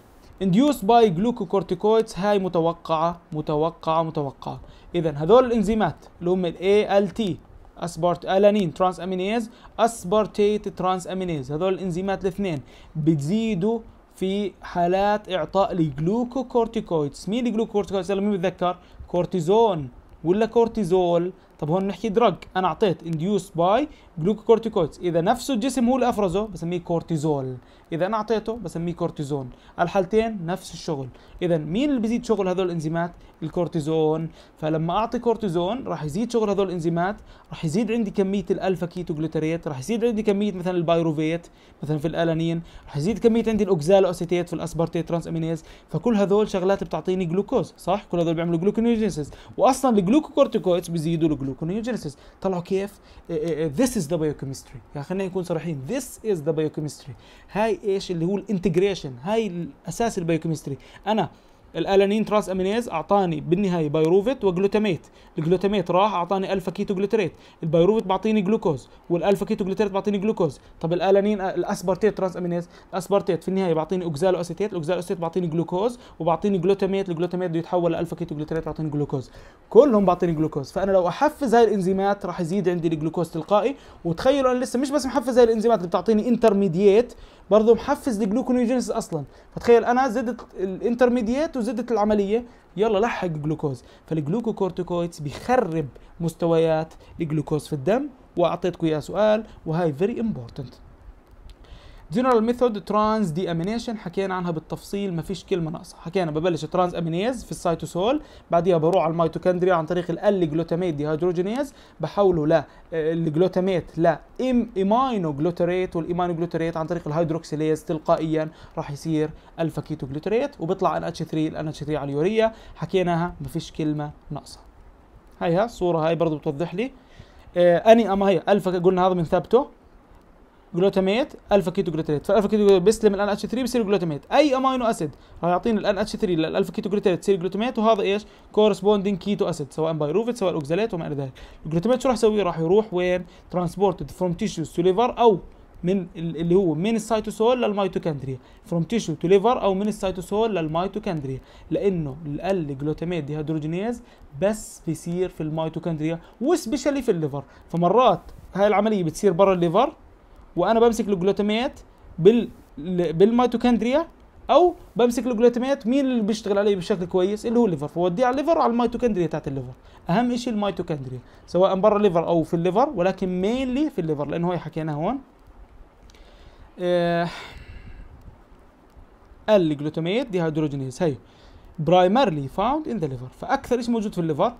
induced باي جلوكوكورتيكويدز هاي متوقعه متوقعه متوقعه اذا هذول الانزيمات اللي هم الاي ال تي اسبرت الانين ترانس امينيز اسبارتيت ترانس امينيز هذول الانزيمات الاثنين بتزيدوا في حالات اعطاء الجلوكوكورتيكويدز مين الجلوكوكورتيكويدز اللي مين بتذكر كورتيزون ولا كورتيزول طب هون نحكي درج انا اعطيت انديوس باي جلوكوكورتيكويدز اذا نفسه الجسم هو اللي افرزه بسميه كورتيزول اذا انا اعطيته بسميه كورتيزون على الحالتين نفس الشغل اذا مين اللي بيزيد شغل هذول الانزيمات الكورتيزون فلما اعطي كورتيزون راح يزيد شغل هذول الانزيمات راح يزيد عندي كميه الالفا كيتو جلوتاريت راح يزيد عندي كميه مثلا البايروفيت مثلا في الالانين راح يزيد كميه عندي الاوكزالو اسيتيت في الاسبارتيت ترانس امينيز فكل هذول شغلات بتعطيني جلوكوز صح كل هذول بيعملوا جلوكونيوجينيسيس واصلا الجلوكوكورتيكويدز بيزيدوا الجلوكونيوجينيسيس طلعوا كيف ذس إيه، إيه، إيه، is the biochemistry يعني خلينا نكون صريحين this is the biochemistry هاي ايش اللي هو الانتجريشن هاي الاساس البيوكيمستري انا الالانين ترانس امينيز اعطاني بالنهايه بايروفيت وجلوتاميت الجلوتاميت راح اعطاني الفا كيتو جلوتريت البايروفيت بعطيني جلوكوز والالفا كيتو جلوتريت بعطيني جلوكوز طب الالانين الاسبارتيت ترانس امينيز الاسبارتيت في النهايه بعطيني اوكزالو اسيتيت الاوكزالو اسيتيت بعطيني جلوكوز وبعطيني جلوتاميت الجلوتاميت بده يتحول لالفا كيتو جلوتريت بعطيني جلوكوز كلهم بعطيني جلوكوز فانا لو احفز هاي الانزيمات راح يزيد عندي الجلوكوز تلقائي وتخيلوا انا لسه مش بس محفز هاي الانزيمات اللي بتعطيني انترميديت برضه محفز لجلوكونيوجينيسيس اصلا فتخيل انا زدت الانترميديات وزدت العمليه يلا لحق جلوكوز فالجلوكوكورتيكويدز بيخرب مستويات الجلوكوز في الدم واعطيتكم اياه سؤال وهي فيري امبورتنت جنرال ميثود ترانز دي امينيشن حكينا عنها بالتفصيل ما فيش كلمه ناقصه حكينا ببلش ترانز امينيز في السيتوسول بعديها بروح على الميتوكوندريا عن طريق دي ديهيدروجينيز بحوله ل الجلوتاميت ل ام ايمينو جلوتريت والايمينو جلوتريت عن طريق الهيدروكسيليز تلقائيا راح يصير الفا كيتو جلوتريت وبيطلع ان اتش 3 الان اتش 3 على اليوريا حكيناها ما فيش كلمه ناقصه هيها الصوره هاي برضه بتوضح لي آه اني اما هي الفا قلنا هذا من ثابته جلوتاميت الفا كيتو جلوتاميت فالفا كيتو بيسلم الان اتش 3 بيصير جلوتاميت اي امينو اسيد راح يعطيني الان اتش 3 للالفا كيتو جلوتاميت تصير جلوتاميت وهذا ايش كورسبوندينج كيتو اسيد سواء بايروفيت سواء اوكزالات وما الى ذلك الجلوتاميت شو راح يسوي راح يروح وين ترانسبورتد فروم تيشوز تو ليفر او من اللي هو من السيتوسول للميتوكندريا فروم تيشو تو ليفر او من السيتوسول للميتوكندريا لانه جلوتاميت ديهيدروجينيز بس بيصير في الميتوكندريا وسبيشالي في الليفر فمرات هاي العمليه بتصير برا الليفر وانا بمسك الجلوتاميات بال بالميتوكوندريا او بمسك الجلوتاميات مين اللي بيشتغل عليه بشكل كويس اللي هو الليفر فوديه على الليفر على الميتوكندريا بتاعت الليفر اهم شيء الميتوكندريا سواء بره الليفر او في الليفر ولكن مينلي في الليفر لانه هو حكينا هون آه الجلوتاميت دي هيدروجينيز هي برايمرلي فاوند ان ذا ليفر فاكثر شيء موجود في الليفر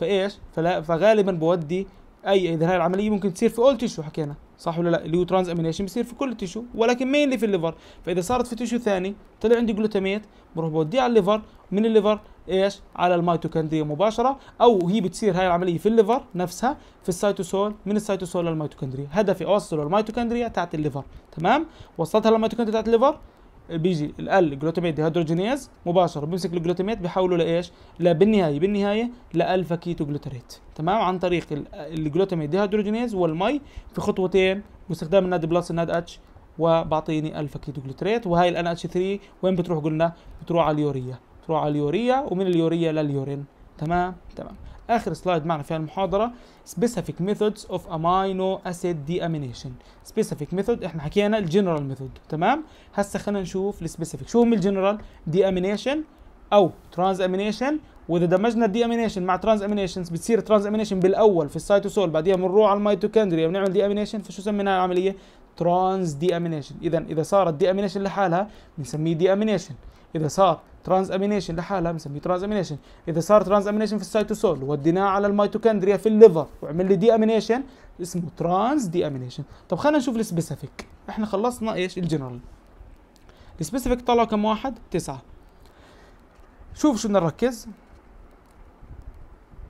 فايش فغالبا بودي اي اذا هاي العمليه ممكن تصير في اول تيشو حكينا صح ولا لا هو ترانز امينيشن بيصير في كل التيشو ولكن اللي في الليفر فاذا صارت في تيشو ثاني طلع عندي جلوتاميت بروح بوديه على الليفر من الليفر ايش على الميتوكوندريا مباشره او هي بتصير هاي العمليه في الليفر نفسها في السيتوسول من السيتوسول للميتوكوندريا هدفي اوصل الميتوكوندريا تاعت الليفر تمام وصلتها للميتوكوندريا تاعت الليفر بيجي ال جلوتاميت ديهيدروجينيز مباشره بيمسك الجلوتاميت بيحوله لايش؟ لا بالنهايه بالنهايه لالفا كيتو جلوتريت تمام عن طريق الجلوتاميت ديهيدروجينيز والمي في خطوتين باستخدام الناد بلس الناد اتش وبعطيني الفا كيتو جلوتريت وهي الان اتش 3 وين بتروح قلنا؟ بتروح على اليوريا بتروح على اليوريا ومن اليوريا لليورين تمام تمام اخر سلايد معنا في المحاضره specific methods of amino acid deamination specific method احنا حكينا الجنرال ميثود تمام هسه خلينا نشوف السبيسيفيك شو هم الجنرال deamination او ترانز امينيشن واذا دمجنا الدي امينيشن مع ترانز امينيشن بتصير ترانز امينيشن بالاول في السيتوسول بعديها بنروح على الميتوكوندريا بنعمل امينيشن فشو سميناها العمليه ترانز امينيشن اذا اذا صارت دي امينيشن لحالها بنسميه دي امينيشن اذا صار ترانز امينيشن لحالها بنسميه ترانز امينيشن اذا صار ترانز امينيشن في السيتوسول وديناه على الميتوكندريا في الليفر وعمل لي دي امينيشن اسمه ترانز دي امينيشن طب خلينا نشوف السبيسيفيك احنا خلصنا ايش الجنرال السبيسيفيك طلعوا كم واحد تسعة شوف شو بدنا نركز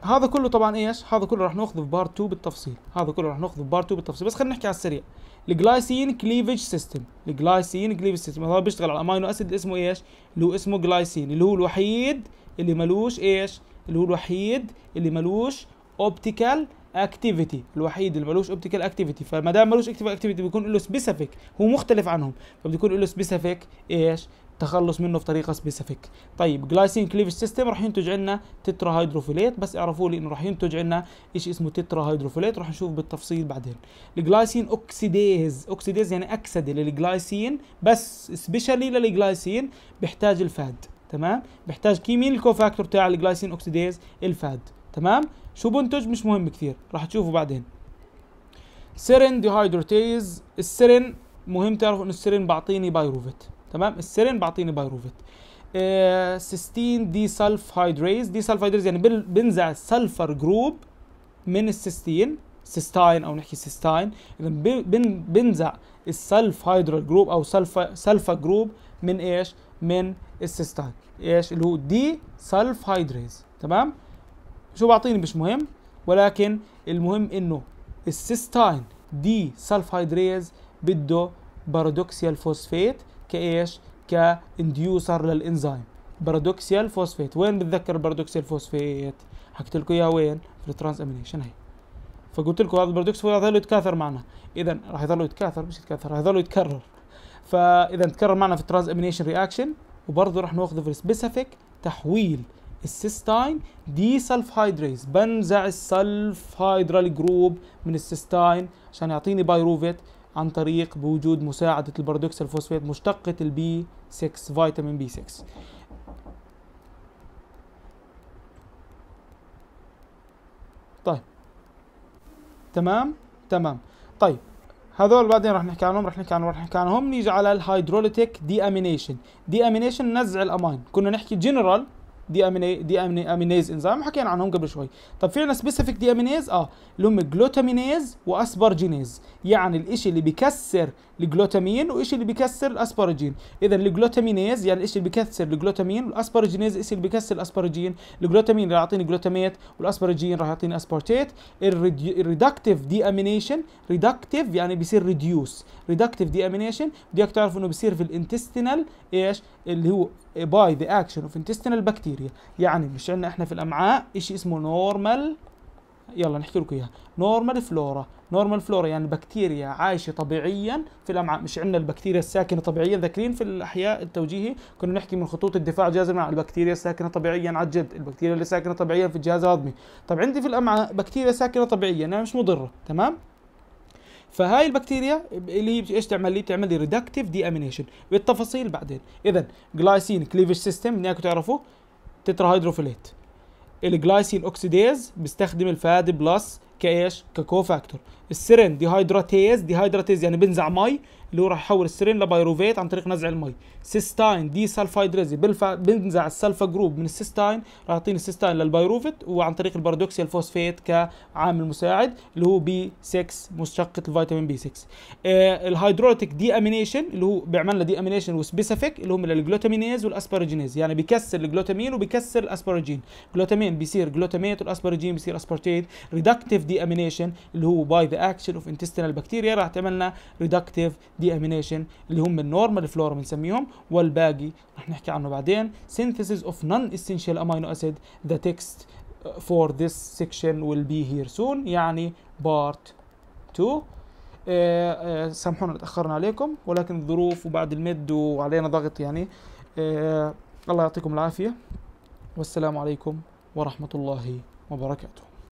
هذا كله طبعا ايش هذا كله راح ناخذه في بارت 2 بالتفصيل هذا كله راح ناخذه في بارت 2 بالتفصيل بس خلينا نحكي على السريع الجلايسين كليفج سيستم الجلايسين كليفج سيستم هو بيشتغل على امينو اسيد اللي اسمه ايش اللي هو اسمه جلايسين اللي هو الوحيد اللي ملوش ايش اللي هو الوحيد اللي ملوش اوبتيكال اكتيفيتي الوحيد اللي ملوش اوبتيكال اكتيفيتي فما دام ملوش اكتيفيتي بيكون له سبيسيفيك هو مختلف عنهم فبده يكون له سبيسيفيك ايش التخلص منه بطريقه سبيسيفيك طيب جلايسين كليفج سيستم راح ينتج عنا تترا هيدروفيليت بس اعرفوا لي انه راح ينتج عنا شيء اسمه تترا هيدروفيليت راح نشوف بالتفصيل بعدين الجلايسين اوكسيديز اوكسيديز يعني اكسده للجلايسين بس سبيشالي للجلايسين بيحتاج الفاد تمام بيحتاج كيمين الكوفاكتور تاع الجلايسين اوكسيديز الفاد تمام شو بنتج مش مهم كثير راح تشوفوا بعدين سيرين ديهايدروتيز السيرين مهم تعرفوا انه السيرين بعطيني بايروفيت تمام السيرين بعطيني بايروفيت آه سيستين دي سلف هيدريز دي سلف هيدريز يعني بنزع السلفر جروب من السيستين سيستاين او نحكي سيستاين اذا بنزع السلف هيدرال جروب او سلفا سلفا جروب من ايش من السيستاين ايش اللي هو دي سلف هيدريز تمام شو بعطيني مش مهم ولكن المهم انه السيستاين دي سلف هيدريز بده بارادوكسيال فوسفيت كايش كانديوسر للانزيم بارادوكسيال فوسفيت وين بتذكر بارادوكسيال فوسفيت حكيت لكم اياها وين في الترانس امينيشن هي فقلت لكم هذا البارادوكس راح يضل يتكاثر معنا اذا راح يضل يتكاثر مش يتكاثر راح يضل يتكرر فاذا تكرر معنا في الترانس امينيشن رياكشن وبرضه راح ناخذه في السبيسيفيك تحويل السيستاين دي هايدريز بنزع هايدرال جروب من السيستاين عشان يعطيني بايروفيت عن طريق بوجود مساعدة البارادوكسال الفوسفيت مشتقة البي 6 فيتامين بي 6 طيب تمام تمام طيب هذول بعدين رح نحكي عنهم رح نحكي عنهم رح نحكي عنهم نيجي على الهيدروليتيك دي امينيشن دي امينيشن نزع الامين كنا نحكي جنرال دي امين دي امينيز انزيم حكينا عنهم قبل شوي طب في عندنا سبيسيفيك دي امينيز اه اللي هم جلوتامينيز واسبرجينيز يعني الشيء اللي بيكسر الجلوتامين والشيء اللي بيكسر الاسبرجين اذا الجلوتامينيز يعني الشيء اللي بيكسر الجلوتامين والاسبرجينيز الشيء اللي بيكسر الاسبرجين الجلوتامين راح يعطيني جلوتاميت والاسبرجين راح يعطيني اسبارتيت الريدكتيف دي امينيشن ريدكتيف يعني بيصير ريديوس ريدكتيف دي امينيشن بدك تعرف انه بيصير في الانتستينال ايش اللي هو باي ذا اكشن اوف انتستينال بكتيريا يعني مش عندنا احنا في الامعاء شيء اسمه نورمال يلا نحكي لكم اياها نورمال فلورا نورمال فلورا يعني بكتيريا عايشه طبيعيا في الامعاء مش عندنا البكتيريا الساكنه طبيعيا ذاكرين في الاحياء التوجيهي كنا نحكي من خطوط الدفاع الجهاز مع البكتيريا الساكنه طبيعيا على الجلد البكتيريا اللي ساكنه طبيعيا في الجهاز الهضمي طب عندي في الامعاء بكتيريا ساكنه طبيعيا يعني مش مضره تمام فهاي البكتيريا اللي ايش تعمل لي؟ تعمل لي ريدكتيف دي امينيشن بالتفاصيل بعدين اذا جلايسين كليفج سيستم انكم تترا تتراهيدروفيليت الجلايسين اوكسيديز بيستخدم الفاد بلس كايش؟ ككوفاكتور السيرين دي هيدراتيز يعني بنزع مي اللي هو راح يحول السيرين لبايروفيت عن طريق نزع المي سيستاين دي سلفايد ريزي بنفع بنزع السلفا جروب من السيستاين راح يعطيني السيستاين للبيروفيت وعن طريق البارادوكسيال فوسفيت كعامل مساعد اللي هو بي 6 مشتقة الفيتامين بي 6 الهيدروليتيك دي امينيشن اللي هو بيعمل لنا دي امينيشن وسبيسيفيك اللي هم الجلوتامينيز والاسبرجينيز يعني بيكسر الجلوتامين وبيكسر الاسبرجين جلوتامين بيصير جلوتاميت والاسبرجين بيصير اسبارتيت ريدكتيف دي امينيشن اللي هو باي ذا اكشن اوف انتستينال بكتيريا راح تعمل لنا ريدكتيف دي امينيشن اللي هم النورمال فلورا بنسميهم والباقي رح نحكي عنه بعدين synthesis اوف نون اسينشال امينو اسيد ذا تكست فور ذس سيكشن ويل بي هير سون يعني بارت آه، 2 آه، سامحونا تاخرنا عليكم ولكن الظروف وبعد المد وعلينا ضغط يعني آه، الله يعطيكم العافيه والسلام عليكم ورحمه الله وبركاته